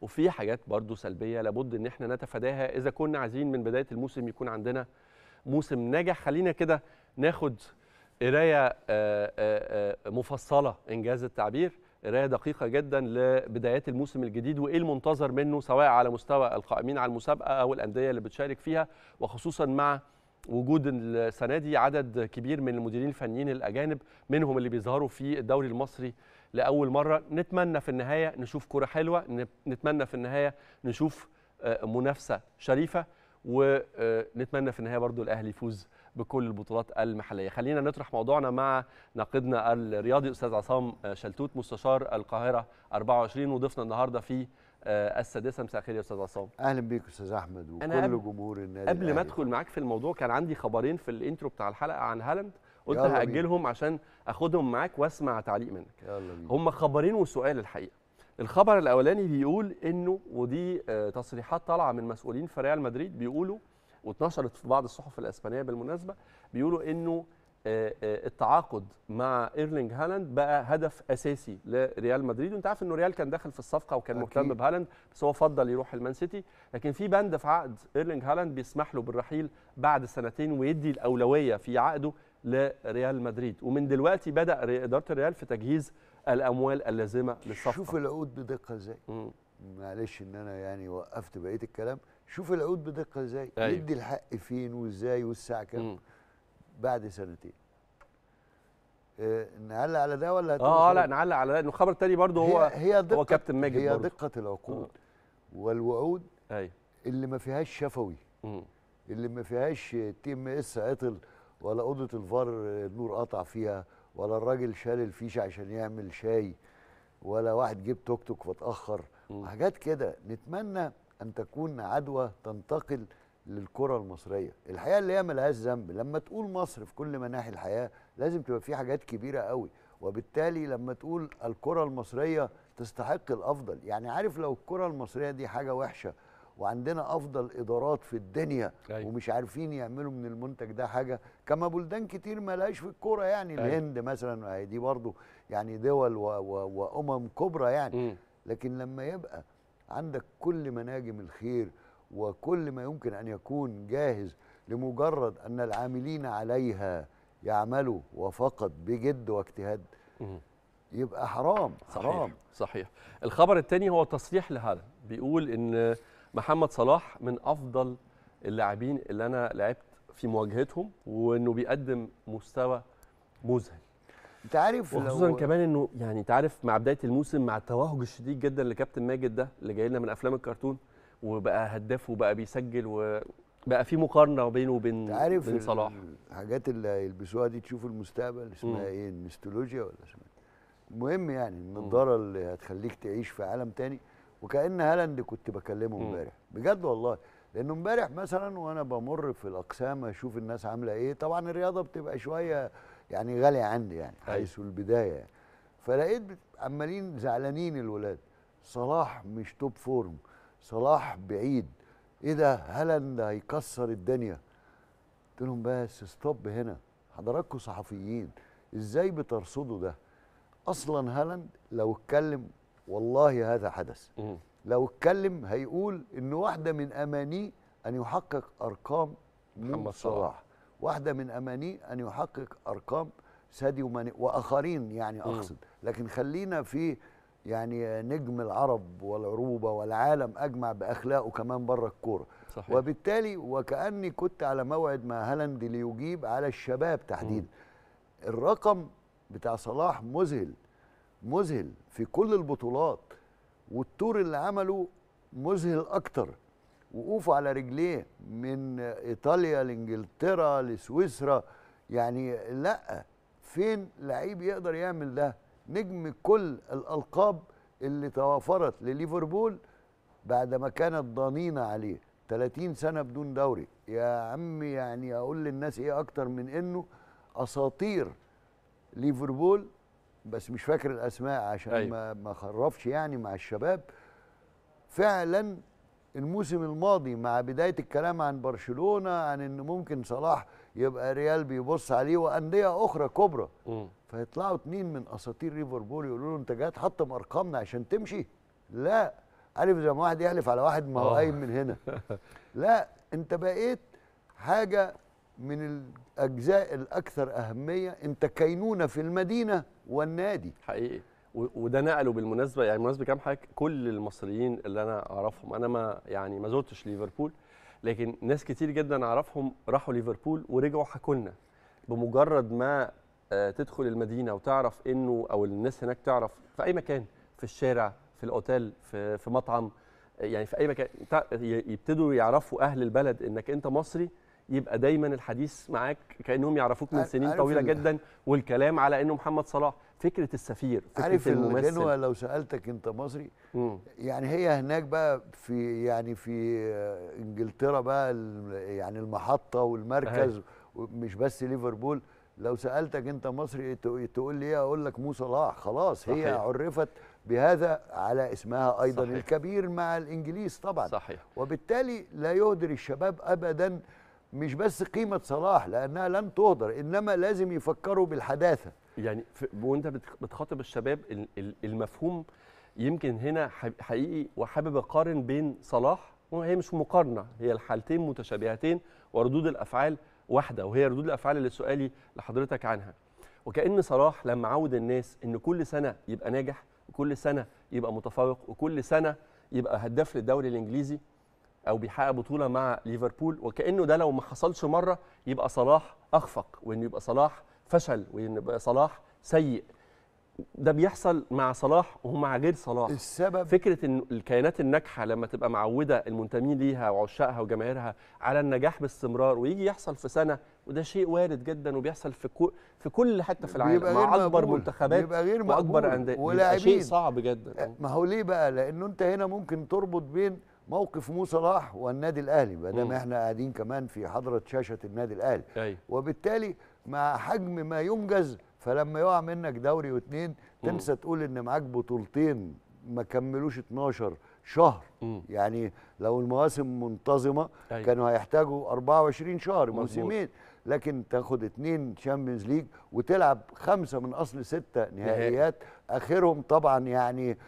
وفي حاجات برضو سلبيه لابد ان احنا نتفاداها اذا كنا عايزين من بدايه الموسم يكون عندنا موسم ناجح خلينا كده ناخد قرايه آه، آه، آه، مفصله انجاز التعبير قرايه دقيقه جدا لبدايات الموسم الجديد وايه المنتظر منه سواء على مستوى القائمين على المسابقه او الانديه اللي بتشارك فيها وخصوصا مع وجود السنه دي عدد كبير من المديرين الفنيين الاجانب منهم اللي بيظهروا في الدوري المصري لاول مره نتمنى في النهايه نشوف كره حلوه نتمنى في النهايه نشوف آه، منافسه شريفه ونتمنى آه، في النهايه برضو الاهلي يفوز بكل البطولات المحليه خلينا نطرح موضوعنا مع ناقدنا الرياضي استاذ عصام شلتوت مستشار القاهره 24 وضيفنا النهارده في آه، السادسه مساء الخير يا استاذ عصام اهلا بيك استاذ احمد وكل أب... جمهور النادي قبل ما ادخل معاك في الموضوع كان عندي خبرين في الانترو بتاع الحلقه عن هالاند قلت هاجلهم عشان اخدهم معاك واسمع تعليق منك هم خبرين وسؤال الحقيقه الخبر الاولاني بيقول انه ودي آه، تصريحات طالعه من مسؤولين في ريال مدريد بيقولوا واتنشرت في بعض الصحف الاسبانيه بالمناسبه بيقولوا انه آه، آه، التعاقد مع ايرلينج هالاند بقى هدف اساسي لريال مدريد وانت عارف انه ريال كان داخل في الصفقه وكان مهتم بهالاند بس هو فضل يروح المان سيتي لكن في بند في عقد ايرلينج هالاند بيسمح له بالرحيل بعد سنتين ويدي الاولويه في عقده لريال مدريد ومن دلوقتي بدا اداره الريال في تجهيز الاموال اللازمه للصفقه شوف العقود بدقه ازاي معلش ان انا يعني وقفت بقيه الكلام شوف العود بدقه ازاي أيوه. يدي الحق فين وازاي والساعه كام بعد سنتين آه نعلق على ده ولا اه اه لا نعلق على ده الخبر التاني برضه هو هي دقة هو كابتن ماجد هي برضو. دقه العقود آه. والوعود أيوه. اللي ما فيهاش شفوي مم. اللي ما فيهاش تي ام اس عطل ولا اوضه الفار النور قطع فيها ولا الراجل شال الفيشه عشان يعمل شاي ولا واحد جيب توك توك فاتاخر حاجات كده نتمنى ان تكون عدوى تنتقل للكره المصريه الحقيقه اللي هي ملهاش ذنب لما تقول مصر في كل مناحي الحياه لازم تبقى في حاجات كبيره قوي وبالتالي لما تقول الكره المصريه تستحق الافضل يعني عارف لو الكره المصريه دي حاجه وحشه وعندنا افضل ادارات في الدنيا أي. أيوة. ومش عارفين يعملوا من المنتج ده حاجه كما بلدان كتير لهاش في الكوره يعني أي. أيوة. الهند مثلا دي برضو يعني دول و و وامم كبرى يعني م. لكن لما يبقى عندك كل مناجم الخير وكل ما يمكن أن يكون جاهز لمجرد أن العاملين عليها يعملوا وفقط بجد واجتهاد يبقى حرام حرام صحيح, صحيح. الخبر الثاني هو تصريح لهذا بيقول ان محمد صلاح من افضل اللاعبين اللي انا لعبت في مواجهتهم وانه بيقدم مستوى مذهل انت عارف وخصوصا لو... كمان انه يعني انت عارف مع بدايه الموسم مع التوهج الشديد جدا لكابتن ماجد ده اللي جاي لنا من افلام الكرتون وبقى هداف وبقى بيسجل وبقى في مقارنه بينه وبين تعرف بين صلاح الحاجات اللي يلبسوها دي تشوف المستقبل اسمها ايه الميستولوجيا ولا اسمها إيه؟ المهم يعني النضاره اللي هتخليك تعيش في عالم تاني وكان هالاند كنت بكلمه امبارح بجد والله لانه امبارح مثلا وانا بمر في الاقسام اشوف الناس عامله ايه طبعا الرياضه بتبقى شويه يعني غاليه عندي يعني أيوة. حيث البدايه يعني. فلقيت عمالين زعلانين الولاد صلاح مش توب فورم صلاح بعيد ايه ده هالاند هيكسر الدنيا قلت لهم بس ستوب هنا حضراتكم صحفيين ازاي بترصدوا ده اصلا هالاند لو اتكلم والله هذا حدث لو اتكلم هيقول ان واحده من امانيه ان يحقق ارقام محمد صلاح واحدة من أماني أن يحقق أرقام سادي وماني وآخرين يعني أقصد لكن خلينا في يعني نجم العرب والعروبة والعالم أجمع بأخلاقه كمان بره الكورة صحيح. وبالتالي وكأني كنت على موعد مع هالاند ليجيب على الشباب تحديدا الرقم بتاع صلاح مذهل مذهل في كل البطولات والتور اللي عمله مذهل أكتر وقوفه على رجليه من ايطاليا لانجلترا لسويسرا يعني لا فين لعيب يقدر يعمل ده نجم كل الالقاب اللي توافرت لليفربول بعد ما كانت ضنينه عليه 30 سنه بدون دوري يا عم يعني اقول للناس ايه اكتر من انه اساطير ليفربول بس مش فاكر الاسماء عشان أيوة. ما ما خرفش يعني مع الشباب فعلا الموسم الماضي مع بدايه الكلام عن برشلونه عن ان ممكن صلاح يبقى ريال بيبص عليه وانديه اخرى كبرى فيطلعوا اتنين من اساطير ليفربول يقولوا له انت جاي تحطم ارقامنا عشان تمشي لا عارف زي ما واحد يحلف على واحد ما هو آه. قايم من هنا <laughs> لا انت بقيت حاجه من الاجزاء الاكثر اهميه انت كينونه في المدينه والنادي حقيقي وده نقله بالمناسبه يعني بالمناسبه كام حاجه كل المصريين اللي انا اعرفهم انا ما يعني ما زرتش ليفربول لكن ناس كتير جدا اعرفهم راحوا ليفربول ورجعوا حكوا لنا بمجرد ما آه، تدخل المدينه وتعرف انه او الناس هناك تعرف في اي مكان في الشارع في الاوتيل في في مطعم يعني في اي مكان يبتدوا يعرفوا اهل البلد انك انت مصري يبقى دايما الحديث معاك كانهم يعرفوك من سنين طويله جدا والكلام على انه محمد صلاح فكره السفير فكره عارف عارف لو سالتك انت مصري مم. يعني هي هناك بقى في يعني في انجلترا بقى يعني المحطه والمركز أيوة. مش بس ليفربول لو سالتك انت مصري تقول لي ايه اقول لك مو صلاح خلاص صحيح. هي عرفت بهذا على اسمها ايضا صحيح. الكبير مع الانجليز طبعا صحيح. وبالتالي لا يهدر الشباب ابدا مش بس قيمه صلاح لانها لن تهدر انما لازم يفكروا بالحداثه يعني وانت بتخاطب الشباب المفهوم يمكن هنا حقيقي وحابب اقارن بين صلاح وهي مش مقارنه هي الحالتين متشابهتين وردود الافعال واحده وهي ردود الافعال اللي سؤالي لحضرتك عنها وكان صلاح لما عود الناس ان كل سنه يبقى ناجح وكل سنه يبقى متفوق وكل سنه يبقى هداف للدوري الانجليزي او بيحقق بطوله مع ليفربول وكانه ده لو ما حصلش مره يبقى صلاح اخفق وانه يبقى صلاح فشل وان صلاح سيء ده بيحصل مع صلاح ومع غير صلاح السبب فكره ان الكيانات الناجحه لما تبقى معوده المنتمين ليها وعشاقها وجماهيرها على النجاح باستمرار ويجي يحصل في سنه وده شيء وارد جدا وبيحصل في كو في كل حته في العالم مع اكبر مقبول. منتخبات بيبقى غير واكبر انديه شيء صعب جدا أه، ما هو ليه بقى لانه انت هنا ممكن تربط بين موقف مو صلاح والنادي الاهلي ما دام احنا قاعدين كمان في حضره شاشه النادي الاهلي أي. أيوة. وبالتالي مع حجم ما ينجز فلما يقع منك دوري واثنين تنسى تقول ان معاك بطولتين ما كملوش 12 شهر م. يعني لو المواسم منتظمه أي. أيوة. كانوا هيحتاجوا 24 شهر موسمين لكن تاخد اثنين شامبيونز ليج وتلعب خمسه من اصل سته نهائيات اخرهم طبعا يعني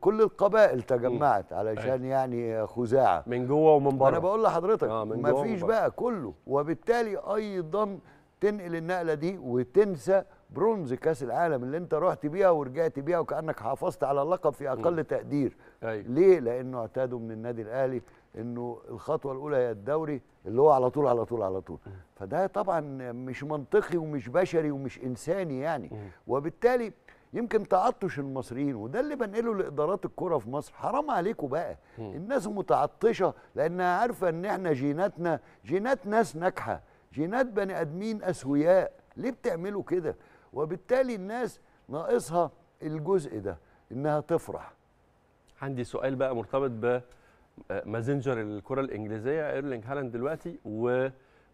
كل القبائل تجمعت علشان أيوة. يعني خزاعه من جوه ومن بره انا بقول لحضرتك آه مفيش بقى كله وبالتالي ايضا تنقل النقله دي وتنسى برونز كاس العالم اللي انت رحت بيها ورجعت بيها وكانك حافظت على اللقب في اقل تقدير أيوة. ليه لانه اعتادوا من النادي الاهلي انه الخطوه الاولى هي الدوري اللي هو على طول على طول على طول فده طبعا مش منطقي ومش بشري ومش انساني يعني وبالتالي يمكن تعطش المصريين وده اللي بنقله لادارات الكره في مصر حرام عليكم بقى الناس متعطشه لانها عارفه ان احنا جيناتنا جينات ناس ناجحه جينات بني ادمين اسوياء ليه بتعملوا كده وبالتالي الناس ناقصها الجزء ده انها تفرح عندي سؤال بقى مرتبط بمازنجر آه، الكره الانجليزيه ايرلينج هالاند دلوقتي و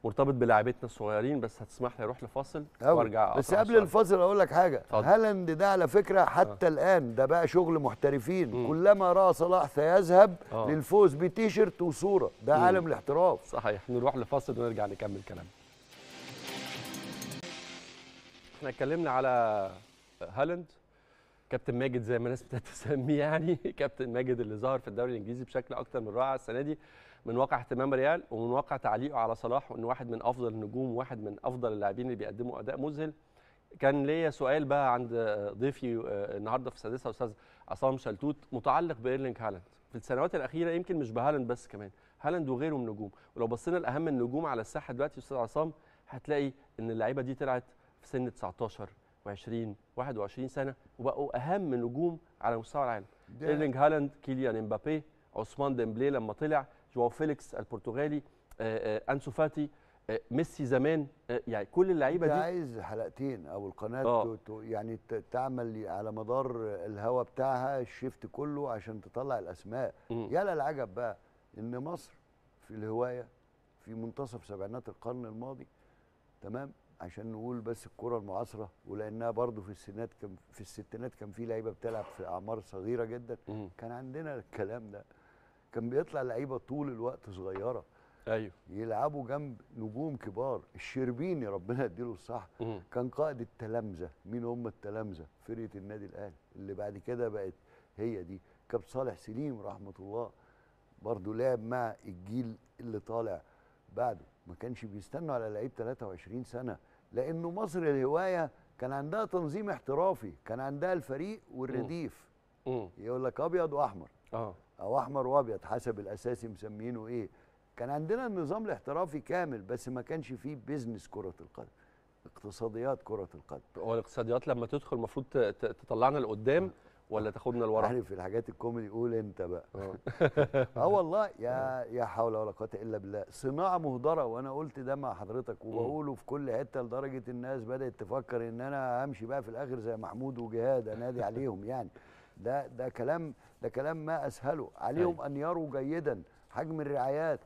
مرتبط بلاعبتنا الصغيرين بس هتسمح لي اروح لفاصل وارجع بس قبل الفاصل اقول لك حاجه هالاند ده على فكره آه. حتى أه. الان ده بقى شغل محترفين مم. كلما راى صلاح سيذهب أه. للفوز بتيشرت وصوره ده عالم الاحتراف صحيح نروح لفاصل ونرجع نكمل كلام احنا اتكلمنا على هالاند كابتن ماجد زي ما الناس <laughs> بتسميه يعني كابتن ماجد اللي ظهر في الدوري الانجليزي بشكل اكتر من رائع السنه دي من واقع اهتمام ريال ومن واقع تعليقه على صلاح وان واحد من افضل النجوم وواحد من افضل اللاعبين اللي بيقدموا اداء مذهل كان ليا سؤال بقى عند ضيفي آه، النهارده في السادسه استاذ عصام شلتوت متعلق بايرلينج هالاند في السنوات الاخيره يمكن مش بهالاند بس كمان هالاند وغيره من نجوم ولو بصينا لاهم النجوم على الساحه دلوقتي استاذ عصام هتلاقي ان اللعيبه دي طلعت في سن 19 و20 21 سنه وبقوا اهم نجوم على مستوى العالم ايرلينج هالاند كيليان امبابي عثمان ديمبلي لما طلع جواو فيليكس البرتغالي آه، آه، انسو فاتي آه، ميسي زمان يعني كل اللعيبه دي عايز حلقتين او القناه أوه. يعني تعمل على مدار الهوا بتاعها الشيفت كله عشان تطلع الاسماء يا للعجب بقى ان مصر في الهوايه في منتصف سبعينات القرن الماضي تمام عشان نقول بس الكره المعاصره ولانها برضو في السنات كان في الستينات كان في لعيبه بتلعب في اعمار صغيره جدا كان عندنا الكلام ده كان بيطلع لعيبه طول الوقت صغيره ايوه يلعبوا جنب نجوم كبار الشربيني ربنا يديله الصحه كان قائد التلامذه مين هم التلامذه فرقه النادي الاهلي اللي بعد كده بقت هي دي كابتن صالح سليم رحمه الله برضه لعب مع الجيل اللي طالع بعده ما كانش بيستنوا على لعيب 23 سنه لانه مصر الهوايه كان عندها تنظيم احترافي كان عندها الفريق والرديف يقول لك ابيض واحمر اه او احمر وابيض حسب الاساسي مسمينه ايه كان عندنا النظام الاحترافي كامل بس ما كانش فيه بيزنس كره القدم اقتصاديات كره القدم هو الاقتصاديات لما تدخل المفروض تطلعنا لقدام آه. ولا تاخدنا آه. لورا في الحاجات الكوميدي قول انت بقى اه, <laughs> آه والله <laughs> يا يا حول ولا قوه الا بالله صناعه مهدره وانا قلت ده مع حضرتك وبقوله في كل حته لدرجه الناس بدات تفكر ان انا همشي بقى في الاخر زي محمود وجهاد انادي عليهم يعني ده ده كلام ده كلام ما اسهله عليهم أيوة. ان يروا جيدا حجم الرعايات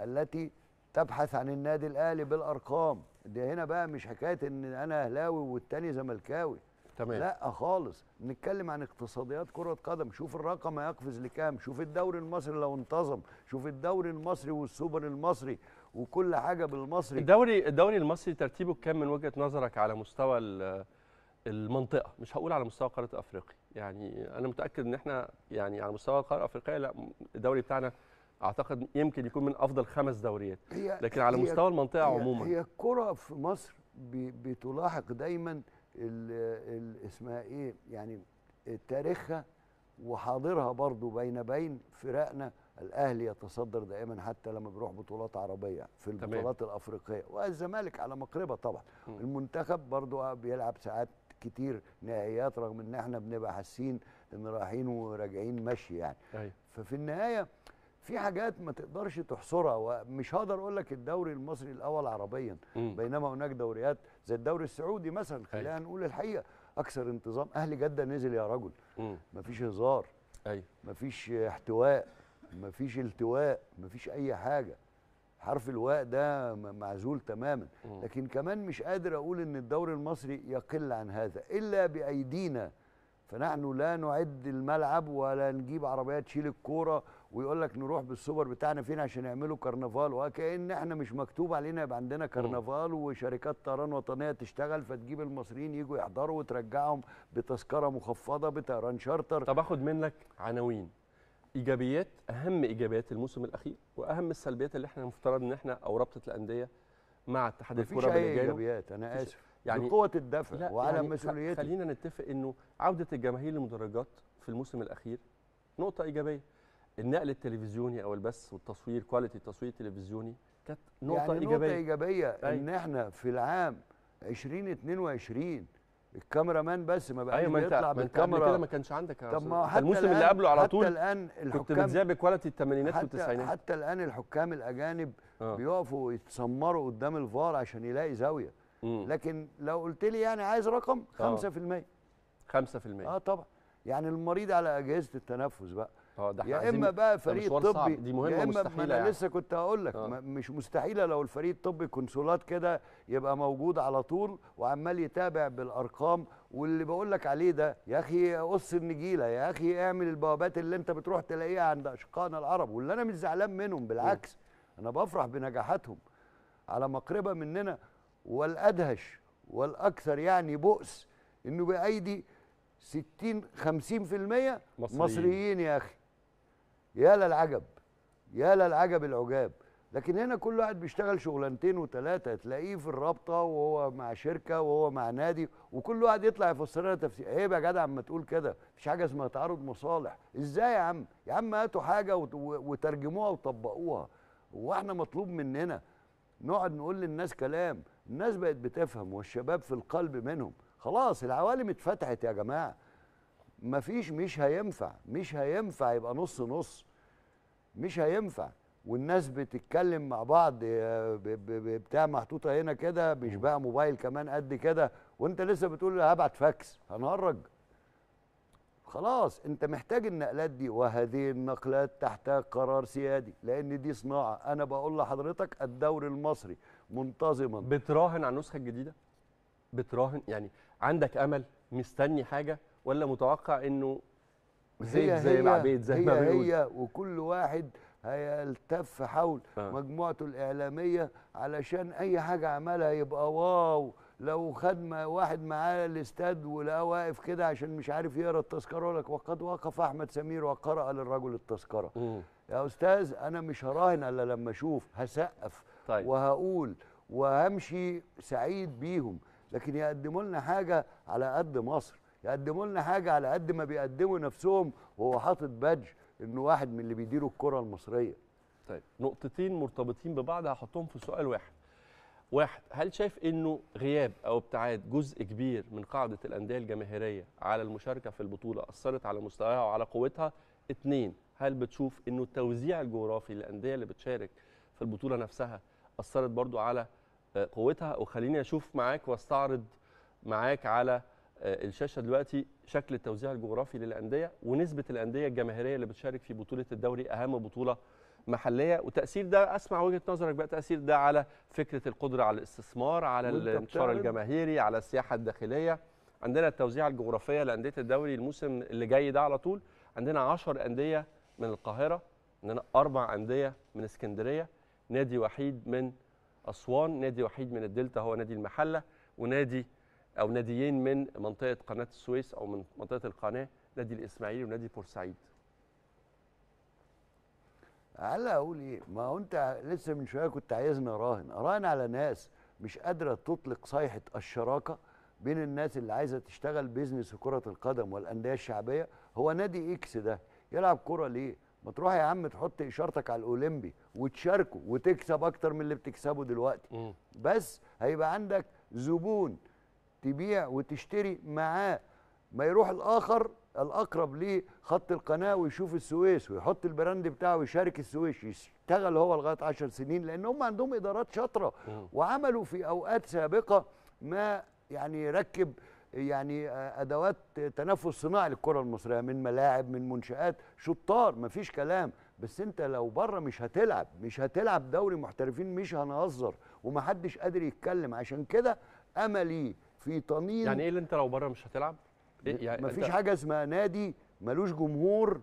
التي تبحث عن النادي الاهلي بالارقام ده هنا بقى مش حكايه ان انا اهلاوي والتاني زملكاوي تمام لا خالص نتكلم عن اقتصاديات كره قدم شوف الرقم هيقفز لكام شوف الدوري المصري لو انتظم شوف الدوري المصري والسوبر المصري وكل حاجه بالمصري الدوري الدوري المصري ترتيبه كام من وجهه نظرك على مستوى المنطقه مش هقول على مستوى قاره افريقيا يعني انا متاكد ان احنا يعني على مستوى القاره الافريقيه لا الدوري بتاعنا اعتقد يمكن يكون من افضل خمس دوريات لكن على مستوى المنطقه هي عموما هي الكره في مصر بتلاحق دايما اسمها ايه يعني تاريخها وحاضرها برضو بين بين فرقنا الاهلي يتصدر دائما حتى لما بيروح بطولات عربيه في البطولات تمام. الافريقيه والزمالك على مقربه طبعا المنتخب برضو بيلعب ساعات كتير نهائيات رغم ان احنا بنبقى حاسين ان رايحين وراجعين مشي يعني أيوة. ففي النهايه في حاجات ما تقدرش تحصرها ومش هقدر اقول لك الدوري المصري الاول عربيا م. بينما هناك دوريات زي الدوري السعودي مثلا أيوة. خلينا نقول الحقيقه اكثر انتظام اهلي جده نزل يا رجل م. مفيش هزار ايوه مفيش احتواء مفيش التواء مفيش اي حاجه حرف الواء ده معزول تماما لكن كمان مش قادر اقول ان الدوري المصري يقل عن هذا الا بايدينا فنحن لا نعد الملعب ولا نجيب عربيه تشيل الكوره ويقول لك نروح بالسوبر بتاعنا فين عشان يعملوا كرنفال وكأن احنا مش مكتوب علينا يبقى عندنا كرنفال وشركات طيران وطنيه تشتغل فتجيب المصريين يجوا يحضروا وترجعهم بتذكره مخفضه بطيران شارتر طب اخد منك عناوين ايجابيات اهم ايجابيات الموسم الاخير واهم السلبيات اللي احنا المفترض ان احنا او رابطه الانديه مع اتحاد الكره باللجان مفيش ايجابيات انا اسف يعني بقوه الدفع وعلى يعني مسؤوليتي خلينا نتفق انه عوده الجماهير للمدرجات في الموسم الاخير نقطه ايجابيه النقل التلفزيوني او البث والتصوير كواليتي التصوير التلفزيوني كانت نقطه يعني ايجابيه نقطه ايجابيه أي. ان أيوة. احنا في العام 2022 الكاميرا مان بس ما بقاش أيوة يطلع بالكاميرا كده ما كانش عندك طب ما حتى الموسم اللي قبله على طول حتى الان الحكام كنت بتذيع بكواليتي الثمانينات والتسعينات حتى الان الحكام الاجانب آه. بيقفوا يتسمروا قدام الفار عشان يلاقي زاويه مم. لكن لو قلت لي يعني عايز رقم 5% آه. 5% اه طبعا يعني المريض على اجهزه التنفس بقى اه، ده يا اما بقى فريق طبي دي مهمه يا اما مستحيله انا يعني. لسه كنت هقول لك آه. مش مستحيله لو الفريق الطبي كونسولات كده يبقى موجود على طول وعمال يتابع بالارقام واللي بقول لك عليه ده يا اخي قص النجيله يا اخي اعمل البوابات اللي انت بتروح تلاقيها عند اشقائنا العرب واللي انا مش زعلان منهم بالعكس انا بفرح بنجاحاتهم على مقربه مننا والادهش والاكثر يعني بؤس انه بايدي 60 50% مصريين, مصريين يا اخي يا للعجب يا للعجب العجاب لكن هنا كل واحد بيشتغل شغلانتين وثلاثه تلاقيه في الرابطه وهو مع شركه وهو مع نادي وكل واحد يطلع يفسر لنا تفسير ايه يا جدع اما تقول كده مفيش حاجه اسمها تعارض مصالح ازاي يا عم يا عم هاتوا حاجه وترجموها وطبقوها واحنا مطلوب مننا نقعد نقول للناس كلام الناس بقت بتفهم والشباب في القلب منهم خلاص العوالم اتفتحت يا جماعه مفيش مش هينفع مش هينفع يبقى نص نص مش هينفع والناس بتتكلم مع بعض آه، بتاع محطوطه هنا كده مش بقى موبايل كمان قد كده وانت لسه بتقول هبعت فاكس هنهرج خلاص انت محتاج النقلات دي وهذه النقلات تحتاج قرار سيادي لان دي صناعه انا بقول لحضرتك الدوري المصري منتظما بتراهن على النسخه الجديده بتراهن يعني عندك امل مستني حاجه ولا متوقع انه زي زي العبيد زي ما هي وكل واحد هيلتف حول آه. مجموعته الاعلاميه علشان اي حاجه عملها يبقى واو لو خد واحد معاه الاستاد ولقاه واقف كده عشان مش عارف يقرا التذكره لك وقد وقف احمد سمير وقرا للرجل التذكره يا استاذ انا مش هراهن الا لما اشوف هسقف طيب. وهقول وهمشي سعيد بيهم لكن يقدموا لنا حاجه على قد مصر يقدموا لنا حاجه على قد ما بيقدموا نفسهم وهو حاطط بادج انه واحد من اللي بيديروا الكره المصريه طيب نقطتين مرتبطين ببعض هحطهم في سؤال واحد واحد هل شايف انه غياب او ابتعاد جزء كبير من قاعده الانديه الجماهيريه على المشاركه في البطوله اثرت على مستواها وعلى قوتها اثنين هل بتشوف انه التوزيع الجغرافي للانديه اللي بتشارك في البطوله نفسها اثرت برضو على آه، قوتها وخليني اشوف معاك واستعرض معاك على آه، الشاشه دلوقتي شكل التوزيع الجغرافي للانديه ونسبه الانديه الجماهيريه اللي بتشارك في بطوله الدوري اهم بطوله محليه وتاثير ده اسمع وجهه نظرك بقى تاثير ده على فكره القدره على الاستثمار على الانتشار الجماهيري على السياحه الداخليه عندنا التوزيعه الجغرافيه لانديه الدوري الموسم اللي جاي ده على طول عندنا 10 انديه من القاهره عندنا اربع انديه من اسكندريه نادي وحيد من اسوان نادي وحيد من الدلتا هو نادي المحله ونادي او ناديين من منطقه قناه السويس او من منطقه القناه نادي الاسماعيلي ونادي بورسعيد على اقول ايه ما هو انت لسه من شويه كنت عايزني اراهن اراهن على ناس مش قادره تطلق صيحه الشراكه بين الناس اللي عايزه تشتغل بيزنس في كره القدم والانديه الشعبيه هو نادي اكس ده يلعب كره ليه ما تروح يا عم تحط اشارتك على الاولمبي وتشاركه وتكسب اكتر من اللي بتكسبه دلوقتي م. بس هيبقى عندك زبون تبيع وتشتري معاه ما يروح الاخر الاقرب ليه خط القناه ويشوف السويس ويحط البراند بتاعه ويشارك السويس يشتغل هو لغايه 10 سنين لان هم عندهم ادارات شاطره وعملوا في اوقات سابقه ما يعني ركب يعني ادوات تنفس صناعي للكره المصريه من ملاعب من منشات شطار ما فيش كلام بس انت لو بره مش هتلعب مش هتلعب دوري محترفين مش هنهزر ومحدش قادر يتكلم عشان كده املي في طنين يعني ايه اللي انت لو بره مش هتلعب؟ إيه يعني مفيش حاجه اسمها نادي ملوش جمهور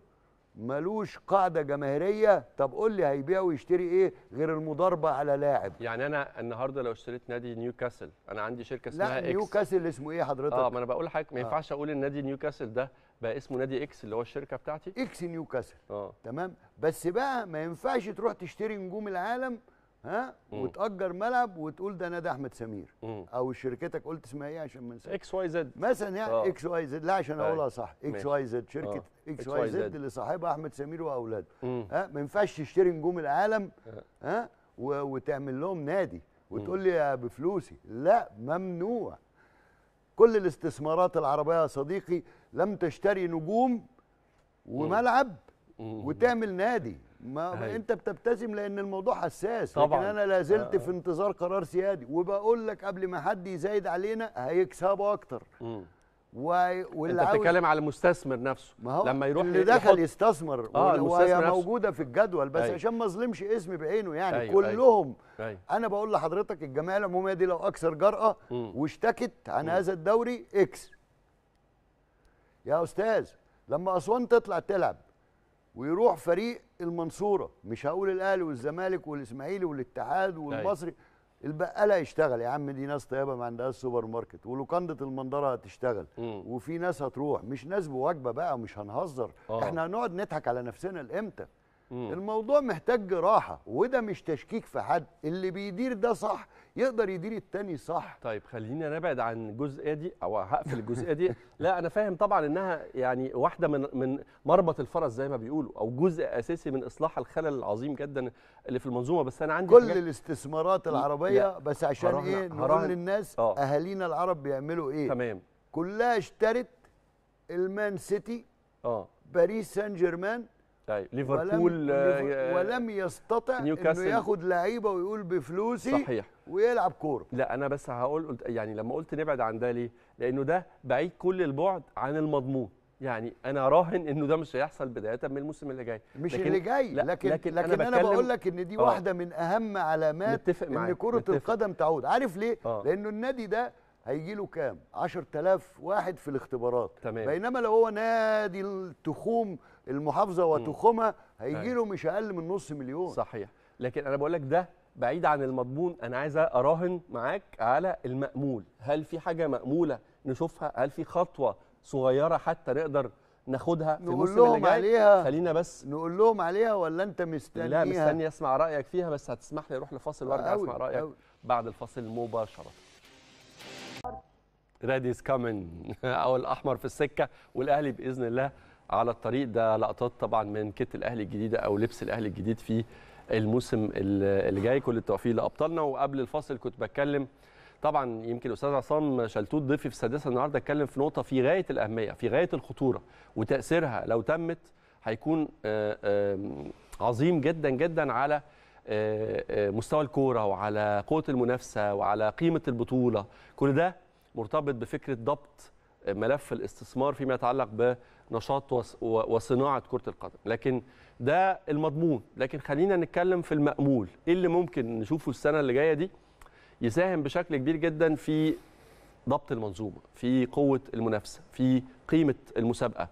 ملوش قاعده جماهيريه طب قول لي هيبيع ويشتري ايه غير المضاربه على لاعب يعني انا النهارده لو اشتريت نادي نيوكاسل انا عندي شركه اسمها اكس لا نيوكاسل اسمه ايه حضرتك اه ما انا بقول لحضرتك ما آه. ينفعش اقول النادي نيوكاسل ده بقى اسمه نادي اكس اللي هو الشركه بتاعتي اكس نيوكاسل اه تمام بس بقى ما ينفعش تروح تشتري نجوم العالم ها مم. وتاجر ملعب وتقول ده نادي احمد سمير مم. او شركتك قلت اسمها ايه عشان ما انساش اكس واي زد مثلا يعني آه. اكس واي زد لا عشان اقولها طيب. صح اكس واي زد شركه آه. اكس واي زد اللي صاحبها احمد سمير واولاده ها ما ينفعش تشتري نجوم العالم آه. ها وتعمل لهم نادي وتقول لي بفلوسي لا ممنوع كل الاستثمارات العربيه يا صديقي لم تشتري نجوم وملعب وتعمل نادي ما, هاي. انت بتبتسم لان الموضوع حساس طبعا لكن انا لا زلت آه. في انتظار قرار سيادي وبقول لك قبل ما حد يزايد علينا هيكسبوا اكتر و... واللي انت بتتكلم على المستثمر نفسه ما هو لما يروح اللي دخل يحط... يستثمر آه وهي موجوده في الجدول بس هاي. عشان ما اظلمش اسم بعينه يعني هاي. كلهم هاي. انا بقول لحضرتك الجمعيه العموميه دي لو اكثر جرأه واشتكت عن هذا الدوري اكس يا استاذ لما اسوان تطلع تلعب ويروح فريق المنصوره مش هقول الاهلي والزمالك والاسماعيلي والاتحاد والمصري أيوة. البقاله يشتغل يا عم دي ناس طيبه ما عندها سوبر ماركت ولوكانده المندره هتشتغل مم. وفي ناس هتروح مش ناس بوجبه بقى مش هنهزر آه. احنا هنقعد نضحك على نفسنا لامتى مم. الموضوع محتاج جراحه وده مش تشكيك في حد اللي بيدير ده صح يقدر يدير التاني صح طيب خلينا نبعد عن الجزئيه دي او هقفل الجزئيه دي <laughs> لا انا فاهم طبعا انها يعني واحده من من مربط الفرس زي ما بيقولوا او جزء اساسي من اصلاح الخلل العظيم جدا اللي في المنظومه بس انا عندي كل الاستثمارات العربيه بس عشان ايه نقول للناس آه. اهالينا العرب بيعملوا ايه تمام كلها اشترت المان سيتي اه باريس سان جيرمان طيب ليفربول ولم, آه، آه، ولم يستطع انه ياخد لعيبه ويقول بفلوسي صحيح ويلعب كوره لا انا بس هقول قلت يعني لما قلت نبعد عن ده ليه؟ لانه ده بعيد كل البعد عن المضمون يعني انا راهن انه ده مش هيحصل بدايه من الموسم اللي جاي مش لكن اللي جاي لكن لكن, لكن, لكن انا, أنا بقول لك ان دي آه. واحده من اهم علامات ان كره القدم تعود عارف ليه؟ أوه. لانه النادي ده هيجي له كام 10000 واحد في الاختبارات تمام. بينما لو هو نادي التخوم المحافظه وتخومها هيجي أيوة. له مش اقل من نص مليون صحيح لكن انا بقول لك ده بعيد عن المضمون انا عايز اراهن معاك على المامول هل في حاجه ماموله نشوفها هل في خطوه صغيره حتى نقدر ناخدها في نقول لهم عليها خلينا بس نقول لهم عليها ولا انت مستنيها لا مستني اسمع رايك فيها بس هتسمح لي اروح لفاصل وارجع اسمع رايك أوي. بعد الفاصل مباشره از كامن <laughs> او الاحمر في السكه والاهلي باذن الله على الطريق ده لقطات طبعا من كت الاهلي الجديده او لبس الاهلي الجديد في الموسم اللي جاي كل التوفيق لابطالنا وقبل الفاصل كنت بتكلم طبعا يمكن الاستاذ عصام شلتوت ضيفي في السادسه النهارده اتكلم في نقطه في غايه الاهميه في غايه الخطوره وتاثيرها لو تمت هيكون آه، عظيم جدا جدا على آه، آه، مستوى الكوره وعلى قوه المنافسه وعلى قيمه البطوله كل ده مرتبط بفكره ضبط ملف الاستثمار فيما يتعلق ب نشاط وصناعه كره القدم لكن ده المضمون لكن خلينا نتكلم في المامول ايه اللي ممكن نشوفه السنه اللي جايه دي يساهم بشكل كبير جدا في ضبط المنظومه في قوه المنافسه في قيمه المسابقه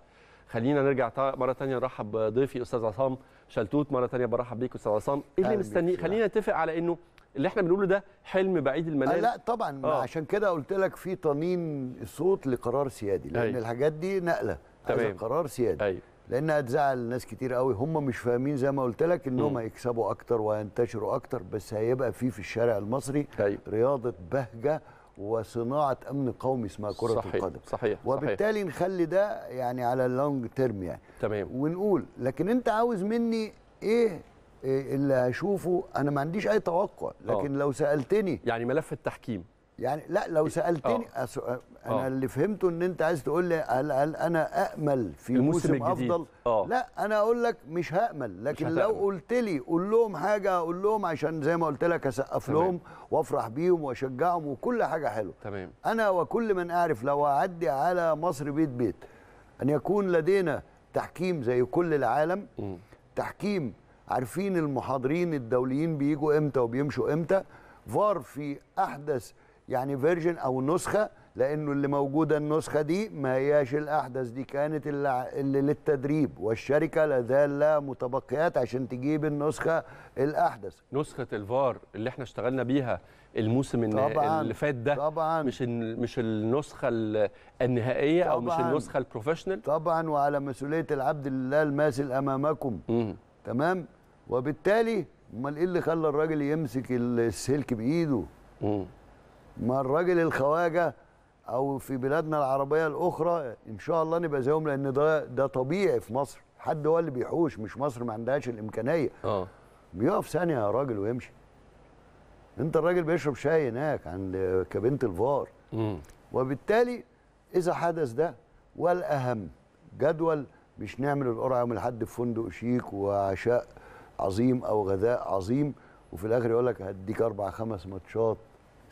خلينا نرجع مره ثانيه نرحب بضيفي استاذ عصام شلتوت مره ثانيه برحب بيك استاذ عصام ايه اللي مستنيه خلينا نتفق على انه اللي احنا بنقوله ده حلم بعيد آه، المنال لا طبعا آه. عشان كده قلت لك في طنين صوت لقرار سيادي لان أي. أيوه. الحاجات دي نقله تمام هذا قرار سيادي أيوة. لان هتزعل ناس كتير قوي هم مش فاهمين زي ما قلت لك ان هم هيكسبوا اكتر وهينتشروا اكتر بس هيبقى في في الشارع المصري أيوة. رياضه بهجه وصناعه امن قومي اسمها كره صحيح. القدم صحيح وبالتالي صحيح. نخلي ده يعني على اللونج تيرم يعني تمام ونقول لكن انت عاوز مني ايه, إيه اللي هشوفه انا ما عنديش اي توقع آه. لكن أوه. لو سالتني يعني ملف التحكيم يعني لا لو إيه، سالتني آه. أس... انا أوه. اللي فهمته ان انت عايز تقول لي هل, هل انا امل في الموسم, الجديد. افضل أوه. لا انا اقول لك مش هامل لكن مش لو قلت لي قول لهم حاجه اقول لهم عشان زي ما قلت لك اسقف لهم وافرح بيهم واشجعهم وكل حاجه حلوه تمام انا وكل من اعرف لو اعدي على مصر بيت بيت ان يكون لدينا تحكيم زي كل العالم م. تحكيم عارفين المحاضرين الدوليين بيجوا امتى وبيمشوا امتى فار في احدث يعني فيرجن او نسخه لانه اللي موجوده النسخه دي ما هياش الاحدث دي كانت اللي, للتدريب والشركه لا زال متبقيات عشان تجيب النسخه الاحدث نسخه الفار اللي احنا اشتغلنا بيها الموسم طبعاً اللي فات ده طبعا مش مش النسخه النهائيه طبعاً او مش النسخه البروفيشنال طبعا وعلى مسؤوليه العبد لله الماثل امامكم تمام وبالتالي امال ايه اللي خلى الراجل يمسك السلك بايده ما الراجل الخواجه او في بلادنا العربيه الاخرى ان شاء الله نبقى زيهم لان ده ده طبيعي في مصر حد هو اللي بيحوش مش مصر ما عندهاش الامكانيه اه بيقف ثانيه يا راجل ويمشي انت الراجل بيشرب شاي هناك عند كابينه الفار مم. وبالتالي اذا حدث ده والاهم جدول مش نعمل القرعه يوم الاحد في فندق شيك وعشاء عظيم او غذاء عظيم وفي الاخر يقول لك هديك اربع خمس ماتشات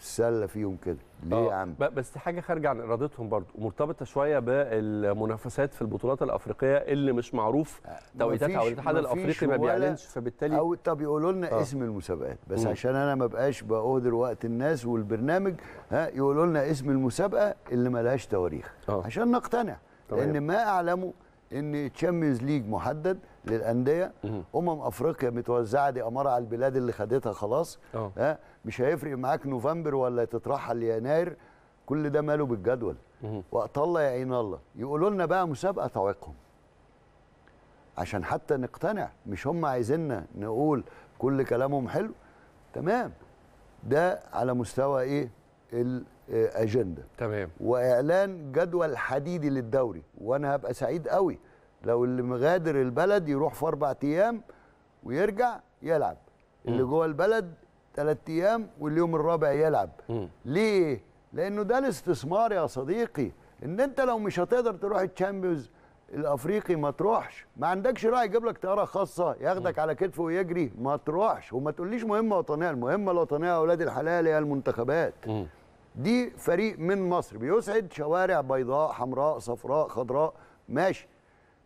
السله فيهم كده ليه آه، يا عم بس حاجه خارجه عن ارادتهم برضو مرتبطه شويه بالمنافسات في البطولات الافريقيه اللي مش معروف آه، توقيتاتها او الاتحاد الافريقي ما بيعلنش فبالتالي او طب يقولوا لنا آه. اسم المسابقات بس مم. عشان انا ما بقاش باودر وقت الناس والبرنامج ها يقولوا لنا اسم المسابقه اللي ما لهاش تواريخ آه. عشان نقتنع طبعا. لان ما اعلمه ان تشامبيونز ليج محدد للانديه امم افريقيا متوزعه دي اماره على البلاد اللي خدتها خلاص اه. ها مش هيفرق معاك نوفمبر ولا تترحل يناير كل ده ماله بالجدول وقت الله يا عين الله يقولوا لنا بقى مسابقه تعيقهم عشان حتى نقتنع مش هم عايزيننا نقول كل كلامهم حلو تمام ده على مستوى ايه الاجنده آه، تمام واعلان جدول حديدي للدوري وانا هبقى سعيد قوي لو اللي مغادر البلد يروح في اربع ايام ويرجع يلعب اللي جوه البلد ثلاث ايام واليوم الرابع يلعب م. ليه لانه ده الاستثمار يا صديقي ان انت لو مش هتقدر تروح الشامبيونز الافريقي ما تروحش ما عندكش راعي يجيب لك طياره خاصه ياخدك م. على كتفه ويجري ما تروحش وما تقوليش مهمه وطنيه المهمه الوطنيه يا اولاد الحلال هي المنتخبات م. دي فريق من مصر بيسعد شوارع بيضاء حمراء صفراء خضراء ماشي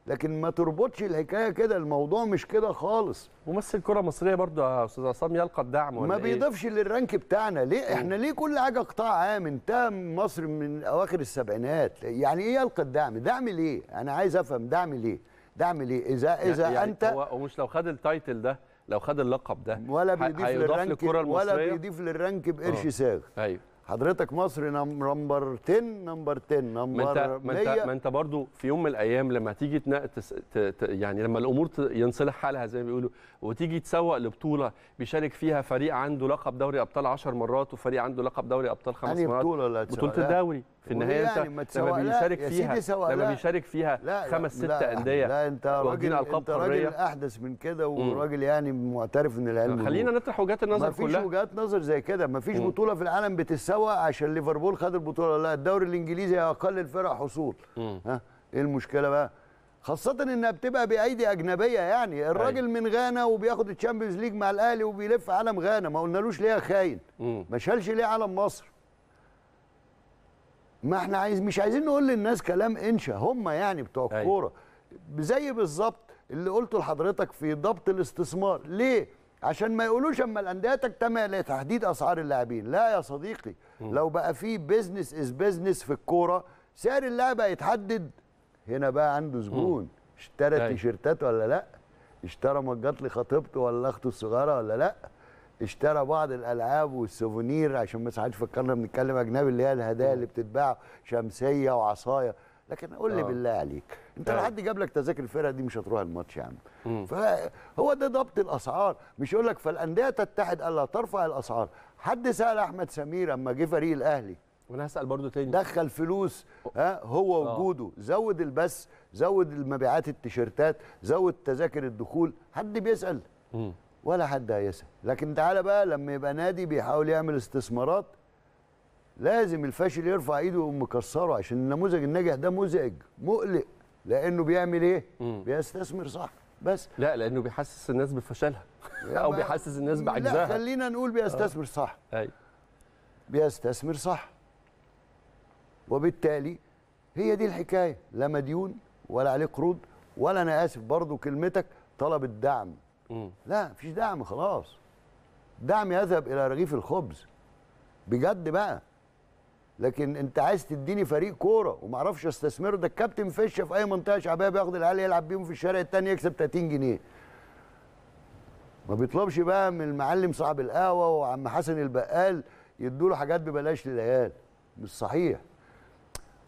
لكن ما تربطش الحكايه كده الموضوع مش كده خالص ممثل كره مصريه برضو يا استاذ عصام يلقى الدعم ولا ما إيه؟ بيضيفش إيه؟ للرانك بتاعنا ليه احنا ليه كل حاجه قطاع عام انتهى مصر من اواخر السبعينات يعني ايه يلقى الدعم دعم ليه انا عايز افهم دعم ليه دعم ليه اذا يعني اذا يعني انت هو مش لو خد التايتل ده لو خد اللقب ده ولا بيضيف للرانك ولا بيضيف للرانك بقرش آه. ساغ ايوه حضرتك مصري نمبر 10 نمبر 10 نمبر 100 ما انت ما انت برضه في يوم من الايام لما تيجي تس... ت... ت... يعني لما الامور ينصلح حالها زي ما بيقولوا وتيجي تسوق لبطوله بيشارك فيها فريق عنده لقب دوري ابطال 10 مرات وفريق عنده لقب دوري ابطال 5 مرات بطوله بطوله الدوري في النهايه يعني انت لما بيشارك فيها لما بيشارك فيها لا خمس ست انديه لا انت راجل انت راجل احدث من كده وراجل يعني معترف ان العلم خلينا نطرح وجهات النظر كلها ما فيش وجهات نظر زي كده ما فيش بطوله في العالم بتسوق مستوى عشان ليفربول خد البطوله لا الدوري الانجليزي اقل الفرق حصول ها ايه المشكله بقى خاصة انها بتبقى بايدي اجنبية يعني الراجل أيوة. من غانا وبياخد الشامبيونز ليج مع الاهلي وبيلف علم غانا ما قلنالوش ليه خاين ما شالش ليه علم مصر ما احنا عايز مش عايزين نقول للناس كلام انشا هم يعني بتوع الكوره أيوة. زي بالظبط اللي قلته لحضرتك في ضبط الاستثمار ليه عشان ما يقولوش اما الانديه تجتمع لتحديد اسعار اللاعبين لا يا صديقي م. لو بقى في بيزنس از بيزنس في الكوره سعر اللعبه يتحدد هنا بقى عنده زبون اشترى أيوه. تيشيرتات ولا لا اشترى مجات لخطيبته ولا اخته الصغيره ولا لا اشترى بعض الالعاب والسوفونير عشان ما ساعدش فكرنا بنتكلم اجنبي اللي هي الهدايا اللي بتتباع شمسيه وعصايه لكن قول لي آه. بالله عليك انت لو آه. حد جاب لك تذاكر الفرقه دي مش هتروح الماتش يا عم فهو ده ضبط الاسعار مش يقول لك فالانديه تتحد الا ترفع الاسعار حد سال احمد سمير اما جه فريق الاهلي وانا هسال برضو تاني دخل فلوس ها هو آه. وجوده زود البث زود المبيعات التيشيرتات زود تذاكر الدخول حد بيسال ولا حد هيسال لكن تعالى بقى لما يبقى نادي بيحاول يعمل استثمارات لازم الفاشل يرفع ايده ويقوم مكسره عشان النموذج الناجح ده مزعج مقلق لانه بيعمل ايه؟ مم. بيستثمر صح بس لا لانه بيحسس الناس بفشلها <laughs> او بيحسس الناس بعجزها لا خلينا نقول بيستثمر صح ايوه بيستثمر صح وبالتالي هي دي الحكايه لا مديون ولا عليه قروض ولا انا اسف برضو كلمتك طلب الدعم م. لا مفيش دعم خلاص دعم يذهب الى رغيف الخبز بجد بقى لكن انت عايز تديني فريق كوره وما اعرفش استثمره ده الكابتن فيشه في اي منطقه شعبيه بياخد العيال يلعب بيهم في الشارع الثاني يكسب 30 جنيه ما بيطلبش بقى من المعلم صاحب القهوه وعم حسن البقال يدوا له حاجات ببلاش للعيال مش صحيح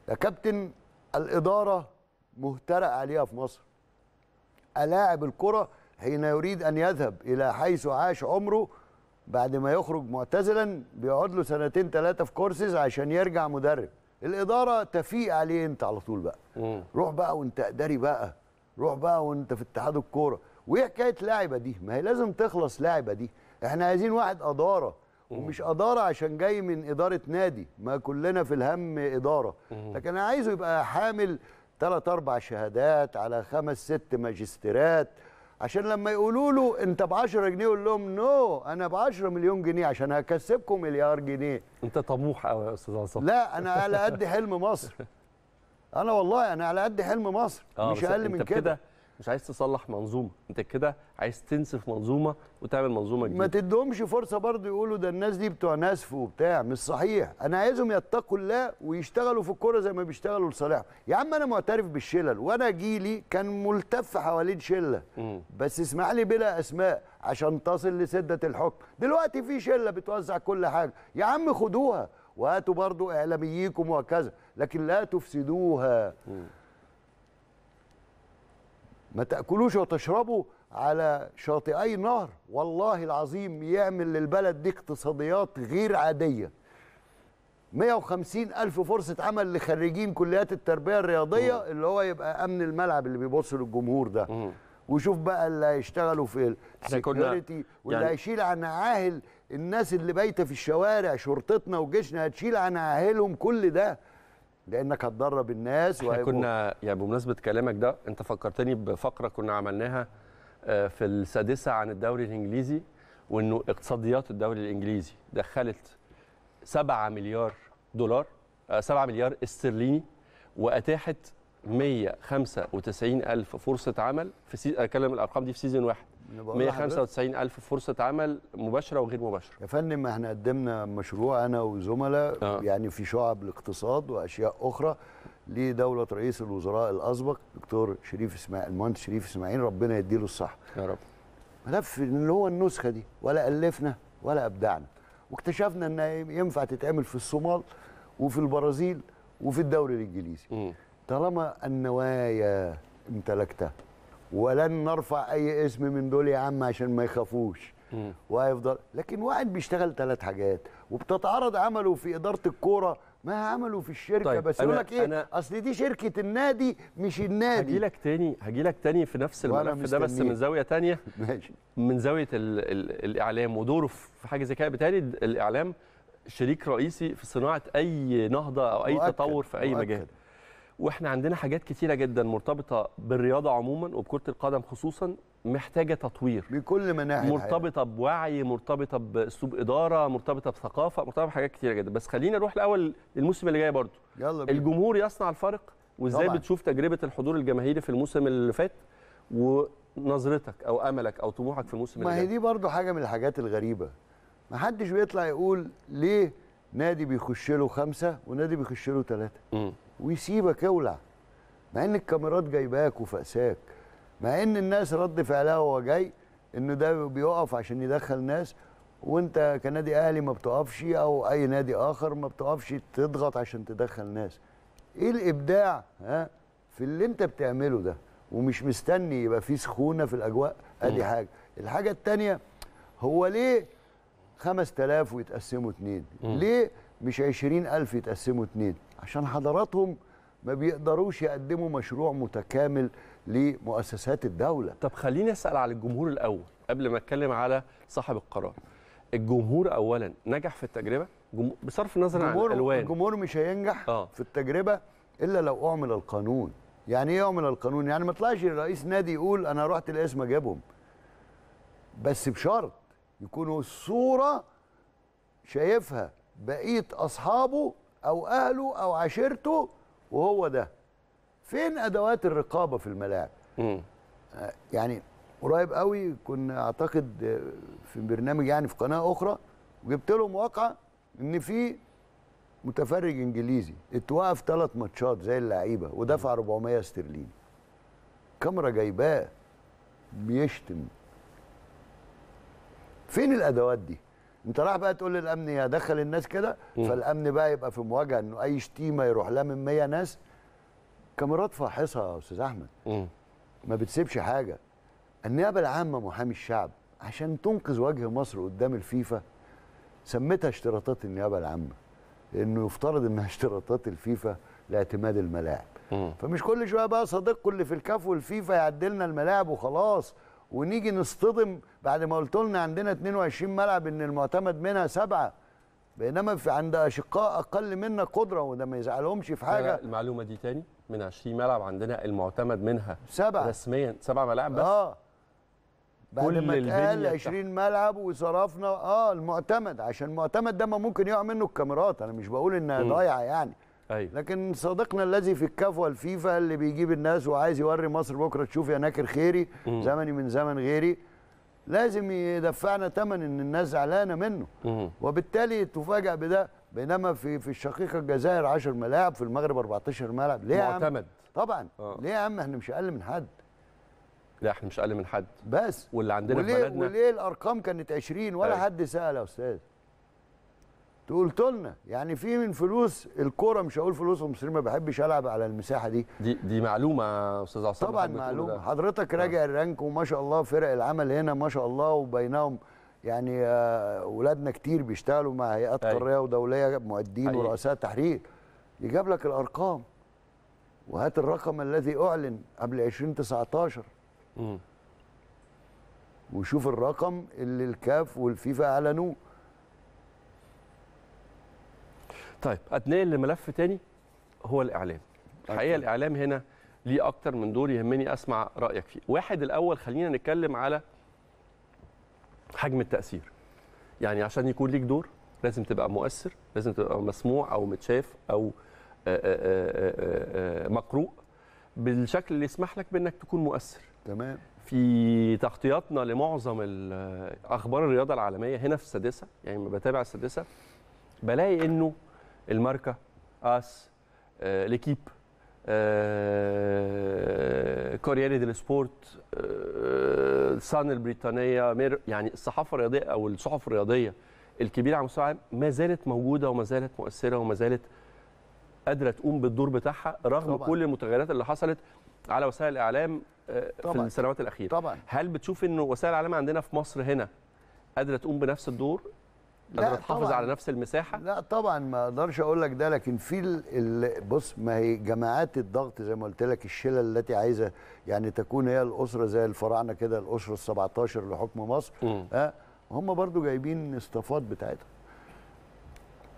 يا كابتن الاداره مهترئ عليها في مصر ألاعب الكرة حين يريد أن يذهب إلى حيث عاش عمره بعد ما يخرج معتزلا بيقعد له سنتين ثلاثه في كورسز عشان يرجع مدرب الاداره تفيق عليه انت على طول بقى مم. روح بقى وانت اداري بقى روح بقى وانت في اتحاد الكوره وايه حكايه لاعبه دي ما هي لازم تخلص لاعبه دي احنا عايزين واحد اداره ومش اداره عشان جاي من اداره نادي ما كلنا في الهم اداره لكن انا عايزه يبقى حامل ثلاث اربع شهادات على خمس ست ماجستيرات عشان لما يقولوا له انت ب 10 جنيه يقول لهم نو انا ب 10 مليون جنيه عشان هكسبكم مليار جنيه انت طموح قوي يا استاذ عصام لا انا على قد حلم مصر <laughs> انا والله انا على قد حلم مصر آه مش اقل من كده مش عايز تصلح منظومه انت كده عايز تنسف منظومه وتعمل منظومه جديده ما تدهمش فرصه برضه يقولوا ده الناس دي بتوع نسف وبتاع مش صحيح انا عايزهم يتقوا الله ويشتغلوا في الكوره زي ما بيشتغلوا لصالحهم يا عم انا معترف بالشلل وانا جيلي كان ملتف حوالين شله بس اسمح لي بلا اسماء عشان تصل لسده الحكم دلوقتي في شله بتوزع كل حاجه يا عم خدوها وهاتوا برضه اعلامييكم وكذا لكن لا تفسدوها ما تاكلوش وتشربوا على شاطئي نهر والله العظيم يعمل للبلد دي اقتصاديات غير عاديه 150 ألف فرصة عمل لخريجين كليات التربية الرياضية مم. اللي هو يبقى أمن الملعب اللي بيبص للجمهور ده مم. وشوف بقى اللي هيشتغلوا في السكيورتي واللي يعني هيشيل عن عاهل الناس اللي بايته في الشوارع شرطتنا وجيشنا هتشيل عن عاهلهم كل ده لانك هتدرب الناس احنا كنا يعني بمناسبه كلامك ده انت فكرتني بفقره كنا عملناها آه، في السادسه عن الدوري الانجليزي وانه اقتصاديات الدوري الانجليزي دخلت 7 مليار دولار 7 آه، مليار استرليني واتاحت 195 الف فرصه عمل في سي... اتكلم الارقام دي في سيزون واحد 195 ألف فرصة عمل مباشرة وغير مباشرة يا فندم احنا قدمنا مشروع أنا وزملاء آه. يعني في شعب الاقتصاد وأشياء أخرى لدولة رئيس الوزراء الأسبق دكتور شريف إسماعيل المهندس شريف إسماعيل ربنا يديله الصحة يا رب ملف اللي هو النسخة دي ولا ألفنا ولا أبدعنا واكتشفنا إنها ينفع تتعمل في الصومال وفي البرازيل وفي الدوري الإنجليزي طالما النوايا امتلكتها ولن نرفع اي اسم من دول يا عم عشان ما يخافوش وهيفضل لكن واحد بيشتغل ثلاث حاجات وبتتعرض عمله في اداره الكوره ما عمله في الشركه طيب بس يقول لك ايه اصل دي شركه النادي مش النادي هجي لك تاني هجي لك تاني في نفس الملف ده بس من زاويه تانية ماشي من زاويه الـ الـ الاعلام ودوره في حاجه زي كده بتهيألي الاعلام شريك رئيسي في صناعه اي نهضه او اي مؤكد. تطور في اي مؤكد. مجال واحنا عندنا حاجات كتيره جدا مرتبطه بالرياضه عموما وبكره القدم خصوصا محتاجه تطوير بكل مناحي مرتبطه بوعي مرتبطه باسلوب اداره مرتبطه بثقافه مرتبطه بحاجات كتيره جدا بس خلينا نروح الاول للموسم اللي جاي برضو يلا بينا. الجمهور يصنع الفرق وازاي بتشوف تجربه الحضور الجماهيري في الموسم اللي فات ونظرتك او املك او طموحك في الموسم اللي جاي ما هي دي برضو حاجه من الحاجات الغريبه ما حدش بيطلع يقول ليه نادي بيخش له خمسه ونادي بيخش له ثلاثه ويسيبك اولع مع ان الكاميرات جايباك وفقساك مع ان الناس رد فعلها وهو جاي انه ده بيقف عشان يدخل ناس وانت كنادي اهلي ما بتقفش او اي نادي اخر ما بتقفش تضغط عشان تدخل ناس ايه الابداع ها في اللي انت بتعمله ده ومش مستني يبقى في سخونه في الاجواء ادي حاجه الحاجه الثانيه هو ليه 5000 ويتقسموا اتنين ليه مش 20000 يتقسموا اتنين عشان حضراتهم ما بيقدروش يقدموا مشروع متكامل لمؤسسات الدوله طب خليني اسال على الجمهور الاول قبل ما اتكلم على صاحب القرار الجمهور اولا نجح في التجربه بصرف النظر عن الالوان الجمهور مش هينجح آه. في التجربه الا لو اعمل القانون يعني ايه اعمل القانون يعني ما طلعش رئيس نادي يقول انا رحت الاسم اجيبهم بس بشرط يكونوا الصوره شايفها بقيه اصحابه او اهله او عشيرته وهو ده فين ادوات الرقابه في الملاعب آه، يعني قريب قوي كنا اعتقد في برنامج يعني في قناه اخرى وجبت لهم واقعه ان في متفرج انجليزي اتوقف ثلاث ماتشات زي اللعيبه ودفع 400 استرليني كاميرا جايباه بيشتم فين الادوات دي انت راح بقى تقول للامن يا دخل الناس كده فالامن بقى يبقى في مواجهه انه اي شتيمه يروح لها من 100 ناس كاميرات فاحصه يا استاذ احمد ما بتسيبش حاجه النيابه العامه محامي الشعب عشان تنقذ وجه مصر قدام الفيفا سميتها اشتراطات النيابه العامه لانه يفترض انها <laughs> اشتراطات الفيفا لاعتماد الملاعب فمش كل شويه بقى صديق اللي في الكاف والفيفا يعدلنا الملاعب وخلاص ونيجي نصطدم بعد ما قلت لنا عندنا 22 ملعب ان المعتمد منها سبعه بينما في عند اشقاء اقل منا قدره وده ما يزعلهمش في حاجه المعلومه دي تاني من 20 ملعب عندنا المعتمد منها سبعه رسميا سبع ملاعب بس اه بعد كل ما اتقال 20 ملعب وصرفنا اه المعتمد عشان المعتمد ده ما ممكن يقع منه الكاميرات انا مش بقول انها ضايعه يعني أيوة. لكن صديقنا الذي في الكاف والفيفا اللي بيجيب الناس وعايز يوري مصر بكره تشوف يا ناكر خيري مم. زمني من زمن غيري لازم يدفعنا ثمن ان الناس زعلانه منه مم. وبالتالي تفاجئ بده بينما في في الشقيقه الجزائر 10 ملاعب في المغرب 14 ملعب ليه معتمد طبعا آه. ليه يا عم احنا مش اقل من حد لا احنا مش اقل من حد بس واللي عندنا وليه في بلدنا وليه الارقام كانت 20 ولا أيوة. حد سال يا استاذ قلت لنا يعني في من فلوس الكوره مش هقول فلوس المصريين ما بحبش العب على المساحه دي دي دي معلومه يا استاذ عصام طبعا معلومه حضرتك آه. راجع الرانك وما شاء الله فرق العمل هنا ما شاء الله وبينهم يعني اولادنا آه، كتير بيشتغلوا مع هيئات أيوة. قاريه ودوليه مؤدين ورؤساء تحرير يجاب لك الارقام وهات الرقم الذي اعلن قبل 2019 امم وشوف الرقم اللي الكاف والفيفا اعلنوه طيب اتنقل لملف تاني هو الاعلام الحقيقه الاعلام هنا ليه اكتر من دور يهمني اسمع رايك فيه واحد الاول خلينا نتكلم على حجم التاثير يعني عشان يكون ليك دور لازم تبقى مؤثر لازم تبقى مسموع او متشاف او آه، آه، آه، مقروء بالشكل اللي يسمح لك بانك تكون مؤثر تمام في تغطياتنا لمعظم اخبار الرياضه العالميه هنا في السادسه يعني بتابع السادسه بلاقي انه الماركه اس آه، ليكيب آه، كوريالي دي سبورت آه، سان البريطانيه يعني الصحافه الرياضيه او الصحف الرياضيه الكبيره على مستوى العالم ما زالت موجوده وما زالت مؤثره وما زالت قادره تقوم بالدور بتاعها رغم طبعا. كل المتغيرات اللي حصلت على وسائل الاعلام طبعا. في السنوات الاخيره طبعا. هل بتشوف انه وسائل الاعلام عندنا في مصر هنا قادره تقوم بنفس الدور قادره تحافظ على نفس المساحه لا طبعا ما اقدرش اقول لك ده لكن في بص ما هي جماعات الضغط زي ما قلت لك الشله التي عايزه يعني تكون هي الاسره زي الفراعنه كده الاسره ال 17 لحكم مصر ها أه هم برضو جايبين استفاض بتاعتهم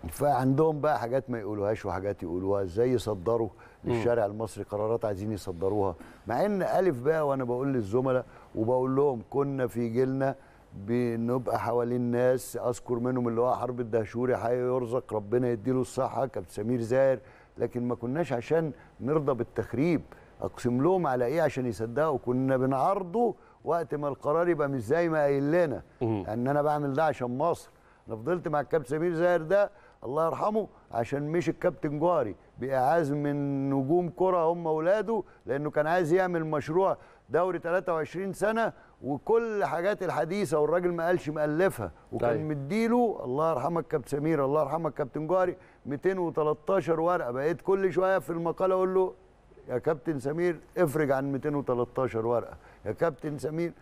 فعندهم بقى حاجات ما يقولوهاش وحاجات يقولوها ازاي يصدروا للشارع المصري قرارات عايزين يصدروها مع ان الف بقى وانا بقول للزملاء وبقول لهم كنا في جيلنا بنبقى حوالين ناس اذكر منهم اللي هو حرب الدهشوري حي يرزق ربنا يديله الصحه كابتن سمير زاهر لكن ما كناش عشان نرضى بالتخريب اقسم لهم على ايه عشان يصدقوا كنا بنعارضه وقت ما القرار يبقى مش زي ما قايل لنا ان انا بعمل ده عشان مصر انا فضلت مع الكابتن سمير زاهر ده الله يرحمه عشان مش الكابتن جوهري باعاز من نجوم كره هم اولاده لانه كان عايز يعمل مشروع دوري 23 سنه وكل حاجات الحديثه والراجل ما قالش مالفها وكان طيب. مديله الله يرحمك كابتن سمير الله يرحمك كابتن جوهري 213 ورقه بقيت كل شويه في المقاله اقول له يا كابتن سمير افرج عن 213 ورقه يا كابتن سمير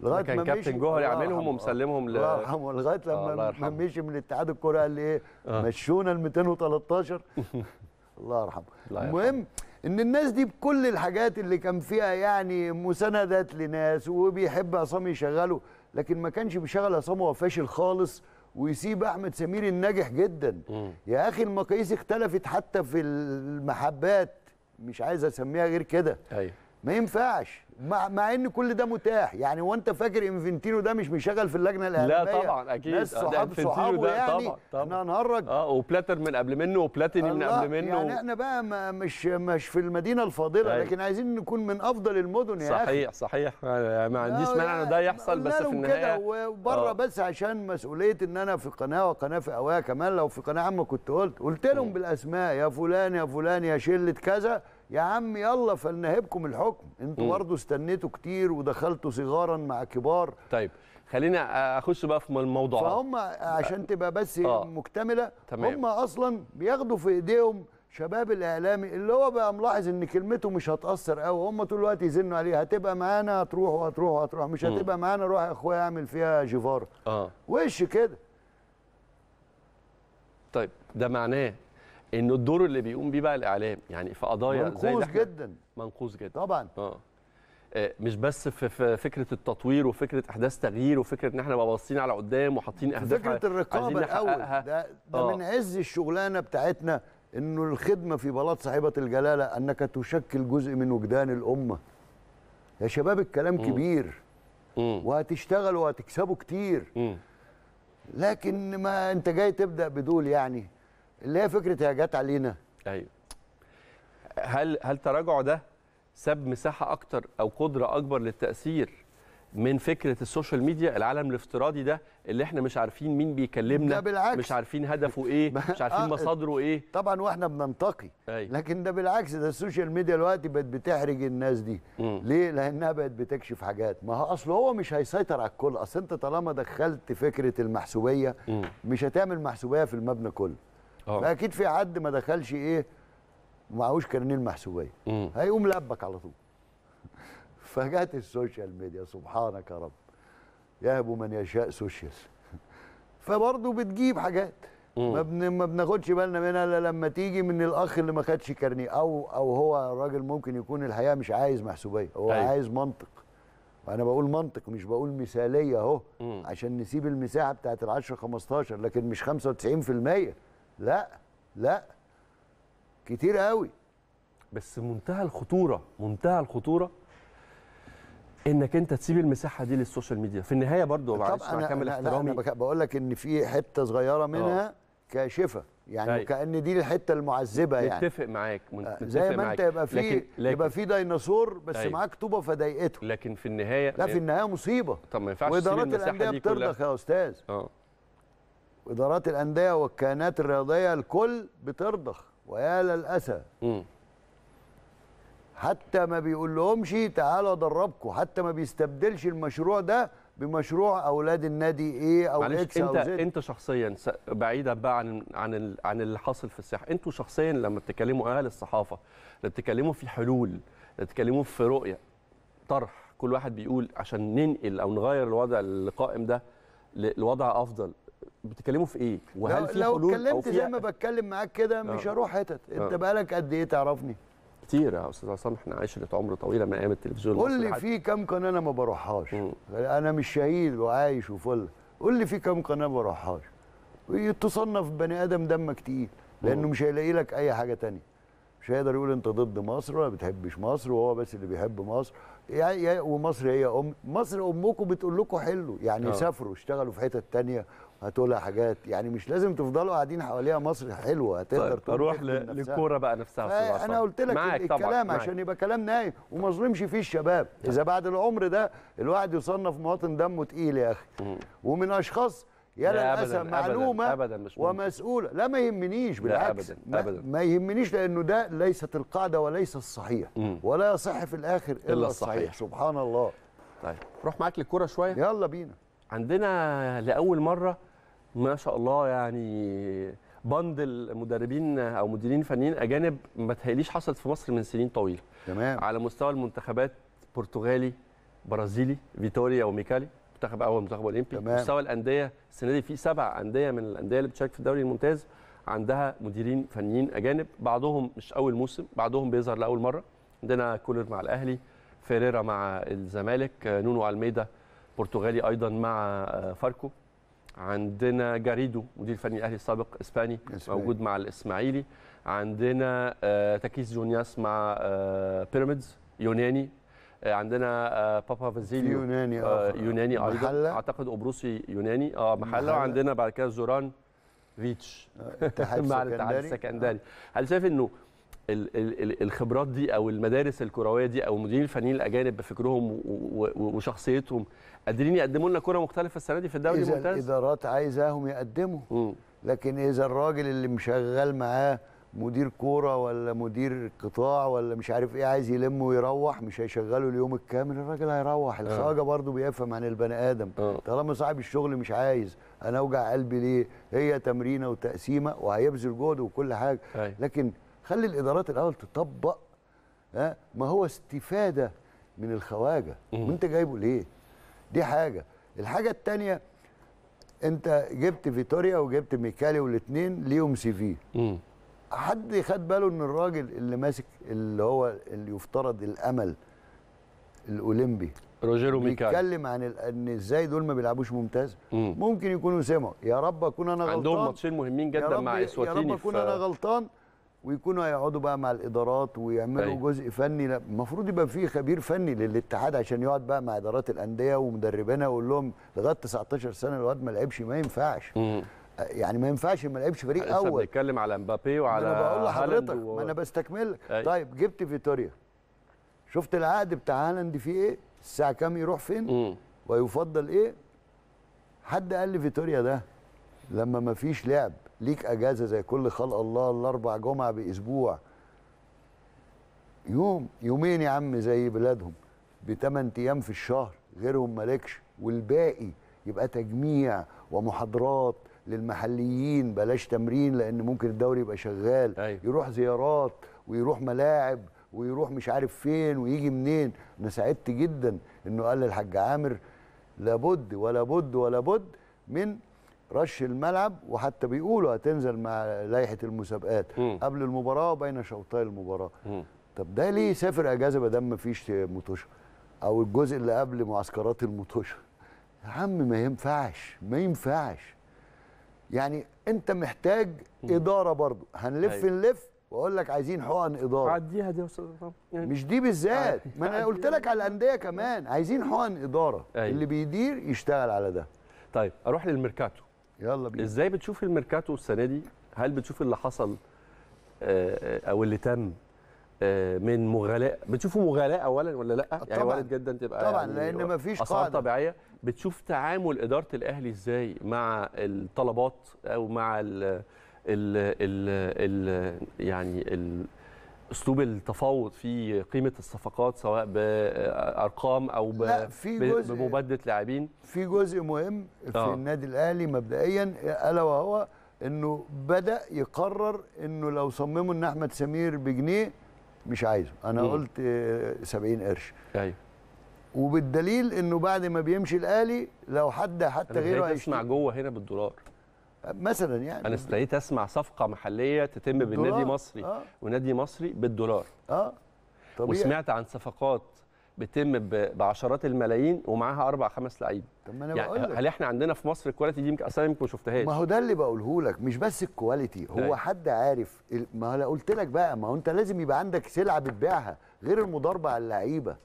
لغايه ما كان كابتن جوهري عاملهم ومسلمهم ل الله يرحمه لغايه آه، لما آه مشي من اتحاد الكوره قال لي ايه آه. مشونا ال 213 <laughs> الله يرحمه المهم ان الناس دي بكل الحاجات اللي كان فيها يعني مساندات لناس وبيحب عصام يشغله لكن ما كانش بيشغل عصام وهو فاشل خالص ويسيب احمد سمير الناجح جدا م. يا اخي المقاييس اختلفت حتى في المحبات مش عايز اسميها غير كده ايوه ما ينفعش مع, مع ان كل ده متاح يعني هو انت فاكر انفنتينو ده مش مشغل في اللجنه الاعلاميه لا طبعا اكيد ناس صحاب آه، صحابه يعني طبعا طبعا احنا هنهرج اه وبلاتر من قبل منه وبلاتيني من قبل منه يعني احنا بقى ما مش مش في المدينه الفاضله أي. أيوه. لكن عايزين نكون من افضل المدن يا صحيح اخي صحيح ما عنديش مانع ان ده يحصل بس في النهايه وبره آه. بس عشان مسؤوليه ان انا في قناه وقناه فئويه كمان لو في قناه عامه كنت قلت قلت لهم بالاسماء يا فلان يا فلان يا شله كذا يا عم يلا فلنهبكم الحكم انتوا برضه استنيتوا كتير ودخلتوا صغارا مع كبار طيب خلينا اخش بقى في الموضوع فهم عشان تبقى بس آه. مكتمله تمام. هم اصلا بياخدوا في ايديهم شباب الاعلامي اللي هو بقى ملاحظ ان كلمته مش هتاثر قوي هم طول الوقت يزنوا عليه هتبقى معانا هتروح وهتروح وهتروح مش هتبقى معانا روح يا اخويا اعمل فيها جيفار اه وش كده طيب ده معناه انه الدور اللي بيقوم بيه بقى الاعلام يعني في قضايا منقوص زي منقوص جدا منقوص جدا طبعا اه, آه، مش بس في فكره التطوير وفكره احداث تغيير وفكره ان احنا باصين على قدام وحاطين اهداف فكره الرقابه الاول ده, ده آه. من عز الشغلانه بتاعتنا انه الخدمه في بلاط صاحبه الجلاله انك تشكل جزء من وجدان الامه يا شباب الكلام م. كبير م. وهتشتغلوا وهتكسبوا كتير م. لكن ما انت جاي تبدا بدول يعني اللي هي فكره هي جت علينا ايوه هل هل تراجعه ده ساب مساحه اكتر او قدره اكبر للتاثير من فكره السوشيال ميديا العالم الافتراضي ده اللي احنا مش عارفين مين بيكلمنا ده بالعكس مش عارفين هدفه ايه <laughs> مش عارفين آه، مصادره ايه طبعا واحنا بننتقي أي. أيوة. لكن ده بالعكس ده السوشيال ميديا دلوقتي بقت بتحرج الناس دي م. ليه لانها بقت بتكشف حاجات ما هو اصل هو مش هيسيطر على الكل اصل انت طالما دخلت فكره المحسوبيه م. مش هتعمل محسوبيه في المبنى كله أوه. فاكيد في حد ما دخلش ايه معهوش كارنيه المحسوبيه هيقوم لبك على طول <laughs> فجات السوشيال ميديا سبحانك يا رب يهب من يشاء سوشيال <laughs> فبرضه بتجيب حاجات ما بن... ما بناخدش بالنا منها الا لما تيجي من الاخ اللي ما خدش كارنيه او او هو الراجل ممكن يكون الحقيقه مش عايز محسوبيه هو أيوه. عايز منطق وانا بقول منطق مش بقول مثاليه اهو عشان نسيب المساحه بتاعت ال 10 15 لكن مش 95% لا لا كتير قوي بس منتهى الخطوره منتهى الخطوره انك انت تسيب المساحه دي للسوشيال ميديا في النهايه برضو معلش انا كامل احترامي انا بقول لك ان في حته صغيره آه. منها أوه. كاشفه يعني أي. وكأن دي الحته المعذبه يعني متفق معاك آه، متفق زي ما انت يبقى في يبقى في ديناصور بس أي. معاك طوبه فضايقته لكن في النهايه لا في النهايه مصيبه طب ما ينفعش وادارات دي كلها يا استاذ أوه. وادارات الانديه والكيانات الرياضيه الكل بترضخ ويا للاسى حتى ما بيقول لهمش تعالوا ادربكم حتى ما بيستبدلش المشروع ده بمشروع اولاد النادي ايه او اكس او انت انت شخصيا بعيدا بقى عن عن عن اللي حاصل في الساحه انتوا شخصيا لما بتتكلموا اهل الصحافه لما بتتكلموا في حلول بتتكلموا في رؤيه طرح كل واحد بيقول عشان ننقل او نغير الوضع القائم ده لوضع افضل بتتكلموا في ايه وهل في حلول لو اتكلمت زي ما بتكلم معاك كده مش آه. هروح حتت آه. انت بقالك قد ايه تعرفني كتير يا استاذ عصام احنا عشره عمر طويله من ايام التلفزيون قول لي في كام قناه انا ما بروحهاش انا مش شهيد وعايش وفل قول لي في كام قناه ما بروحهاش تصنف بني ادم دمك تقيل لانه مش هيلاقي لك اي حاجه تانية مش هيقدر يقول انت ضد مصر ولا بتحبش مصر وهو بس اللي بيحب مصر يعني ومصر هي ام مصر امكم بتقول لكم حلوا يعني أوه. سافروا اشتغلوا في حتت تانية هتقولها حاجات يعني مش لازم تفضلوا قاعدين حواليها مصر حلوه هتقدر طيب اروح للكوره بقى نفسها انا قلت لك الكلام معك. عشان يبقى كلام نايم وما اظلمش فيه الشباب نعم. اذا بعد العمر ده الواحد يصنف مواطن دمه تقيل يا اخي ومن اشخاص يا للاسف معلومه أبداً مش ومسؤوله لا ما يهمنيش بالعكس أبداً ما أبداً ما يهمنيش لانه ده ليست القاعده وليس الصحيح مم. ولا يصح في الاخر الا, الصحيح. الصحيح سبحان الله طيب نروح معاك للكوره شويه يلا بينا عندنا لاول مره ما شاء الله يعني بندل مدربين او مديرين فنيين اجانب ما تهيأليش حصلت في مصر من سنين طويله تمام على مستوى المنتخبات برتغالي برازيلي فيتوريا وميكالي منتخب اول منتخب اولمبي مستوى الانديه السنه دي في سبع انديه من الانديه اللي بتشارك في الدوري الممتاز عندها مديرين فنيين اجانب بعضهم مش اول موسم بعضهم بيظهر لاول مره عندنا كولر مع الاهلي فيريرا مع الزمالك نونو علميدا برتغالي ايضا مع آه، فاركو عندنا جاريدو مدير فني الاهلي السابق اسباني موجود مع الاسماعيلي عندنا آه، تاكيس جونياس مع آه، بيراميدز يوناني عندنا بابا فازيليو يوناني آه يوناني ايضا محلة. اعتقد قبرصي يوناني اه محله, وعندنا بعد كده زوران فيتش <laughs> مع الاتحاد السكندري هل شايف انه الخبرات دي او المدارس الكرويه دي او المديرين الفنيين الاجانب بفكرهم وشخصيتهم قادرين يقدموا لنا كره مختلفه السنه دي في الدوري الممتاز اذا الادارات عايزاهم يقدموا مم. لكن اذا الراجل اللي مشغل معاه مدير كوره ولا مدير قطاع ولا مش عارف ايه عايز يلم ويروح مش هيشغله اليوم الكامل الراجل هيروح آه. الخواجه برضه بيفهم عن البني ادم آه. طالما صاحب الشغل مش عايز انا اوجع قلبي ليه هي تمرينه وتقسيمه وهيبذل جهد وكل حاجه أي. أيوة. لكن خلي الادارات الاول تطبق ها ما هو استفاده من الخواجه وانت جايبه ليه دي حاجه الحاجه الثانيه انت جبت فيتوريا وجبت ميكالي والاثنين ليهم سي في حد خد باله ان الراجل اللي ماسك اللي هو اللي يفترض الامل الاولمبي روجيرو ميكالي بيتكلم عن ان ازاي دول ما بيلعبوش ممتاز مم. ممكن يكونوا سمعوا يا رب اكون انا غلطان عندهم ماتشين مهمين جدا مع اسواتيني يا رب اكون انا غلطان ويكونوا هيقعدوا بقى مع الادارات ويعملوا أي. طيب. جزء فني المفروض يبقى في خبير فني للاتحاد عشان يقعد بقى مع ادارات الانديه ومدربينها ويقول لهم لغايه 19 سنه الواد ما لعبش ما ينفعش مم. يعني ما ينفعش ما لعبش فريق اول احنا بنتكلم على مبابي وعلى انا بقول لحضرتك و... ما انا بستكملك طيب جبت فيتوريا شفت العقد بتاع هالاند فيه ايه الساعه كام يروح فين مم. ويفضل ايه حد قال لي فيتوريا ده لما ما فيش لعب ليك اجازه زي كل خلق الله الاربع جمعه باسبوع يوم يومين يا عم زي بلادهم بثمان ايام في الشهر غيرهم مالكش والباقي يبقى تجميع ومحاضرات للمحليين بلاش تمرين لان ممكن الدوري يبقى شغال أيوة. يروح زيارات ويروح ملاعب ويروح مش عارف فين ويجي منين انا سعدت جدا انه قال للحاج عامر لابد ولا بد ولا بد من رش الملعب وحتى بيقولوا هتنزل مع لائحه المسابقات م. قبل المباراه وبين شوطي المباراه م. طب ده ليه سافر اجازه ما دام فيش مطوشه او الجزء اللي قبل معسكرات المتوشه. يا عم ما ينفعش ما ينفعش يعني انت محتاج م. اداره برضو هنلف هاي. أيوة. نلف واقول لك عايزين حقن اداره عديها دي يا استاذ يعني مش دي بالذات ما انا قلت لك على الانديه كمان عايزين حقن اداره أيوة. اللي بيدير يشتغل على ده طيب اروح للميركاتو يلا بينا ازاي بتشوف الميركاتو السنه دي هل بتشوف اللي حصل آه، آه، او اللي تم آه، من مغالاة بتشوفه مغالاة اولا ولا لا يعني طبعًا. يعني وارد جدا تبقى طبعا يعني لان مفيش قاعده طبيعيه بتشوف تعامل اداره الاهلي ازاي مع الطلبات او مع ال ال ال ال يعني ال اسلوب التفاوض في قيمه الصفقات سواء بارقام او ب... في جزء بمبادله لاعبين في جزء مهم في آه. النادي الاهلي مبدئيا الا وهو انه بدا يقرر انه لو صمموا ان احمد سمير بجنيه مش عايزه انا مم. قلت 70 قرش ايوه وبالدليل انه بعد ما بيمشي الاهلي لو حد حتى غيره هيسمع جوه هنا بالدولار مثلا يعني انا استنيت اسمع صفقه محليه تتم بالنادي مصري آه. ونادي مصري بالدولار اه طبيعي. وسمعت عن صفقات بتتم بعشرات الملايين ومعاها اربع خمس لعيبه طب ما انا يعني بقول هل احنا عندنا في مصر الكواليتي دي يمكن اصلا يمكن ما شفتهاش ما هو ده اللي بقوله لك مش بس الكواليتي هو ده. أيوة. حد عارف ما انا قلت لك بقى ما هو انت لازم يبقى عندك سلعه بتبيعها غير المضاربه على اللعيبه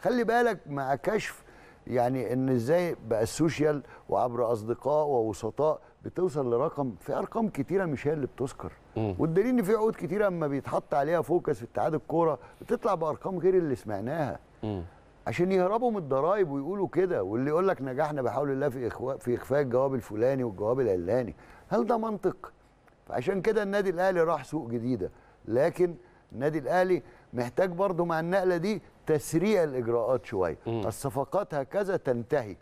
خلي بالك مع كشف يعني ان ازاي بقى السوشيال وعبر اصدقاء ووسطاء بتوصل لرقم في ارقام كتيره مش هي اللي بتذكر والدليل ان في عقود كتيره اما بيتحط عليها فوكس في اتحاد الكوره بتطلع بارقام غير اللي سمعناها مم. عشان يهربوا من الضرايب ويقولوا كده واللي يقول لك نجحنا بحول الله في إخو... في اخفاء الجواب الفلاني والجواب العلاني هل ده منطق فعشان كده النادي الاهلي راح سوق جديده لكن النادي الاهلي محتاج برضه مع النقله دي تسريع الاجراءات شويه الصفقات هكذا تنتهي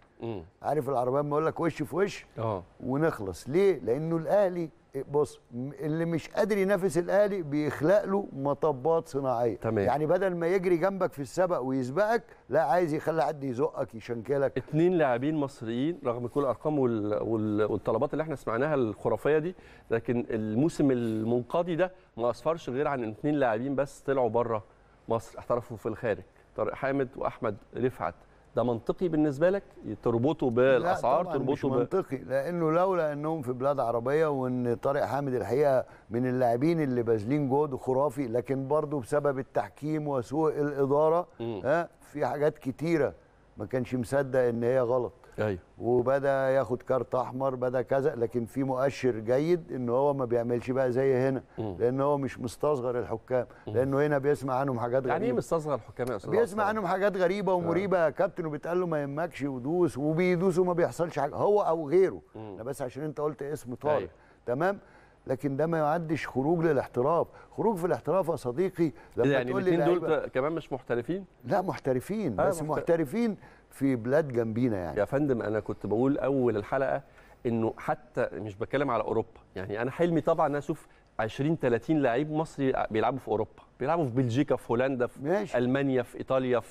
عارف العربيه ما اقول لك وش في وش اه ونخلص ليه لانه الاهلي بص اللي مش قادر ينافس الاهلي بيخلق له مطبات صناعيه تمام. يعني بدل ما يجري جنبك في السبق ويسبقك لا عايز يخلي حد يزقك يشنكلك اتنين لاعبين مصريين رغم كل الارقام والطلبات اللي احنا سمعناها الخرافيه دي لكن الموسم المنقضي ده ما اسفرش غير عن اتنين لاعبين بس طلعوا بره مصر احترفوا في الخارج طارق حامد واحمد رفعت ده منطقي بالنسبه لك تربطه بالاسعار تربطه مش منطقي لانه لولا انهم في بلاد عربيه وان طارق حامد الحقيقه من اللاعبين اللي باذلين جهد خرافي لكن برضه بسبب التحكيم وسوء الاداره ها في حاجات كتيره ما كانش مصدق ان هي غلط ايوه وبدا ياخد كارت احمر بدا كذا لكن في مؤشر جيد ان هو ما بيعملش بقى زي هنا لان هو مش مستصغر الحكام لانه هنا بيسمع عنهم حاجات غريبه يعني ايه مستصغر الحكام يا استاذ بيسمع عنهم حاجات غريبه ومريبه يا آه. كابتن وبيتقال له ما يهمكش ودوس وبيدوس وما بيحصلش حاجه هو او غيره انا بس عشان انت قلت اسم أيوه. طارق أيوه. تمام لكن ده ما يعدش خروج للاحتراف خروج في الاحتراف يا صديقي لما يعني تقول لي دول كمان مش محترفين لا محترفين آه بس محترفين في بلاد جنبينا يعني يا فندم انا كنت بقول اول الحلقه انه حتى مش بتكلم على اوروبا يعني انا حلمي طبعا ان اشوف 20 30 لعيب مصري بيلعبوا في اوروبا بيلعبوا في بلجيكا في هولندا في ماشي. المانيا في ايطاليا في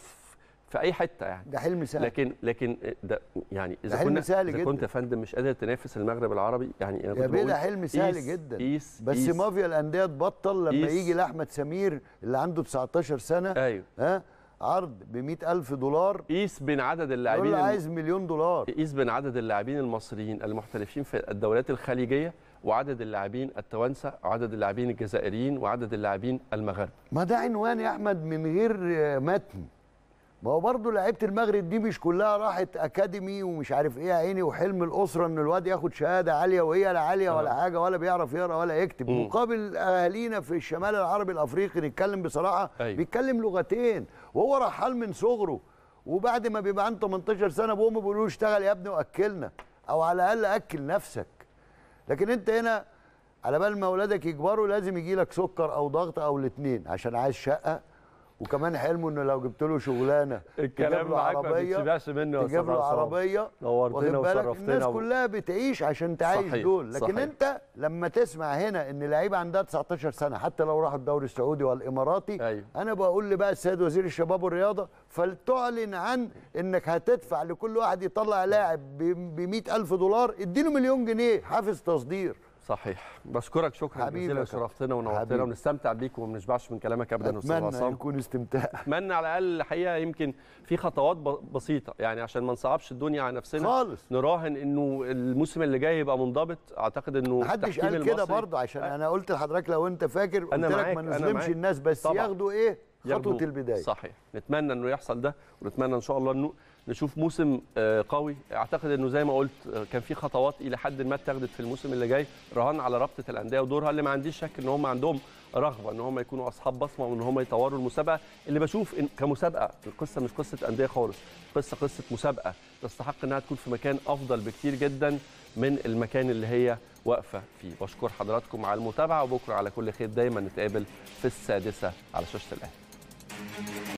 في اي حته يعني ده حلم سهل لكن لكن ده يعني اذا ده كنا سهل إذا جدا. كنت يا فندم مش قادر تنافس المغرب العربي يعني انا يا بيه ده حلم سهل إيس جدا إيس بس إيس مافيا الانديه تبطل لما إيس يجي لاحمد سمير اللي عنده 19 سنه ايوه ها عرض ب 100000 دولار قيس بين عدد اللاعبين اللي عايز مليون دولار قيس بين عدد اللاعبين المصريين المحترفين في الدوريات الخليجيه وعدد اللاعبين التوانسه وعدد اللاعبين الجزائريين وعدد اللاعبين المغاربه ما ده عنوان يا احمد من غير متن ما هو برضه لعيبه المغرب دي مش كلها راحت اكاديمي ومش عارف ايه يا عيني وحلم الاسره ان الواد ياخد شهاده عاليه وهي لا عاليه ولا آه. حاجه ولا بيعرف يقرا ولا يكتب مقابل اهالينا في الشمال العربي الافريقي نتكلم بصراحه أيوه. بيتكلم لغتين وهو رحال من صغره وبعد ما بيبقى عنده 18 سنه ابوه بيقولوا له اشتغل يا ابني واكلنا او على الاقل اكل نفسك لكن انت هنا على بال ما اولادك يكبروا لازم يجي لك سكر او ضغط او الاثنين عشان عايز شقه وكمان حلمه انه لو جبت له شغلانه الكلام معاك ما بتسمعش منه يا تجيب له عربيه نورتنا وشرفتنا الناس كلها بتعيش عشان تعيش دول لكن صحيح. انت لما تسمع هنا ان لعيبه عندها 19 سنه حتى لو راحوا الدوري السعودي والاماراتي أيوه. انا بقول لبقى السيد وزير الشباب والرياضه فلتعلن عن انك هتدفع لكل واحد يطلع لاعب ب 100000 دولار اديله مليون جنيه حافز تصدير صحيح بشكرك شكرا جزيلا شرفتنا ونورتنا ونستمتع بيك وما بنشبعش من كلامك ابدا استاذ عصام اتمنى يكون استمتاع <laughs> اتمنى على الاقل الحقيقه يمكن في خطوات بسيطه يعني عشان ما نصعبش الدنيا على نفسنا خالص نراهن انه الموسم اللي جاي يبقى منضبط اعتقد انه محدش قال كده برضه عشان انا قلت لحضرتك لو انت فاكر قلت لك ما نظلمش الناس بس ياخدوا ايه خطوه البدايه صحيح نتمنى انه يحصل ده ونتمنى ان شاء الله انه نشوف موسم آه، قوي اعتقد انه زي ما قلت آه، كان في خطوات الى حد ما اتخذت في الموسم اللي جاي رهان على رابطه الانديه ودورها اللي ما عنديش شك ان هم عندهم رغبه ان هم يكونوا اصحاب بصمه وان هم يطوروا المسابقه اللي بشوف إن كمسابقه القصه مش قصه انديه خالص قصه قصه مسابقه تستحق انها تكون في مكان افضل بكتير جدا من المكان اللي هي واقفه فيه بشكر حضراتكم على المتابعه وبكره على كل خير دايما نتقابل في السادسه على شاشه الاهلي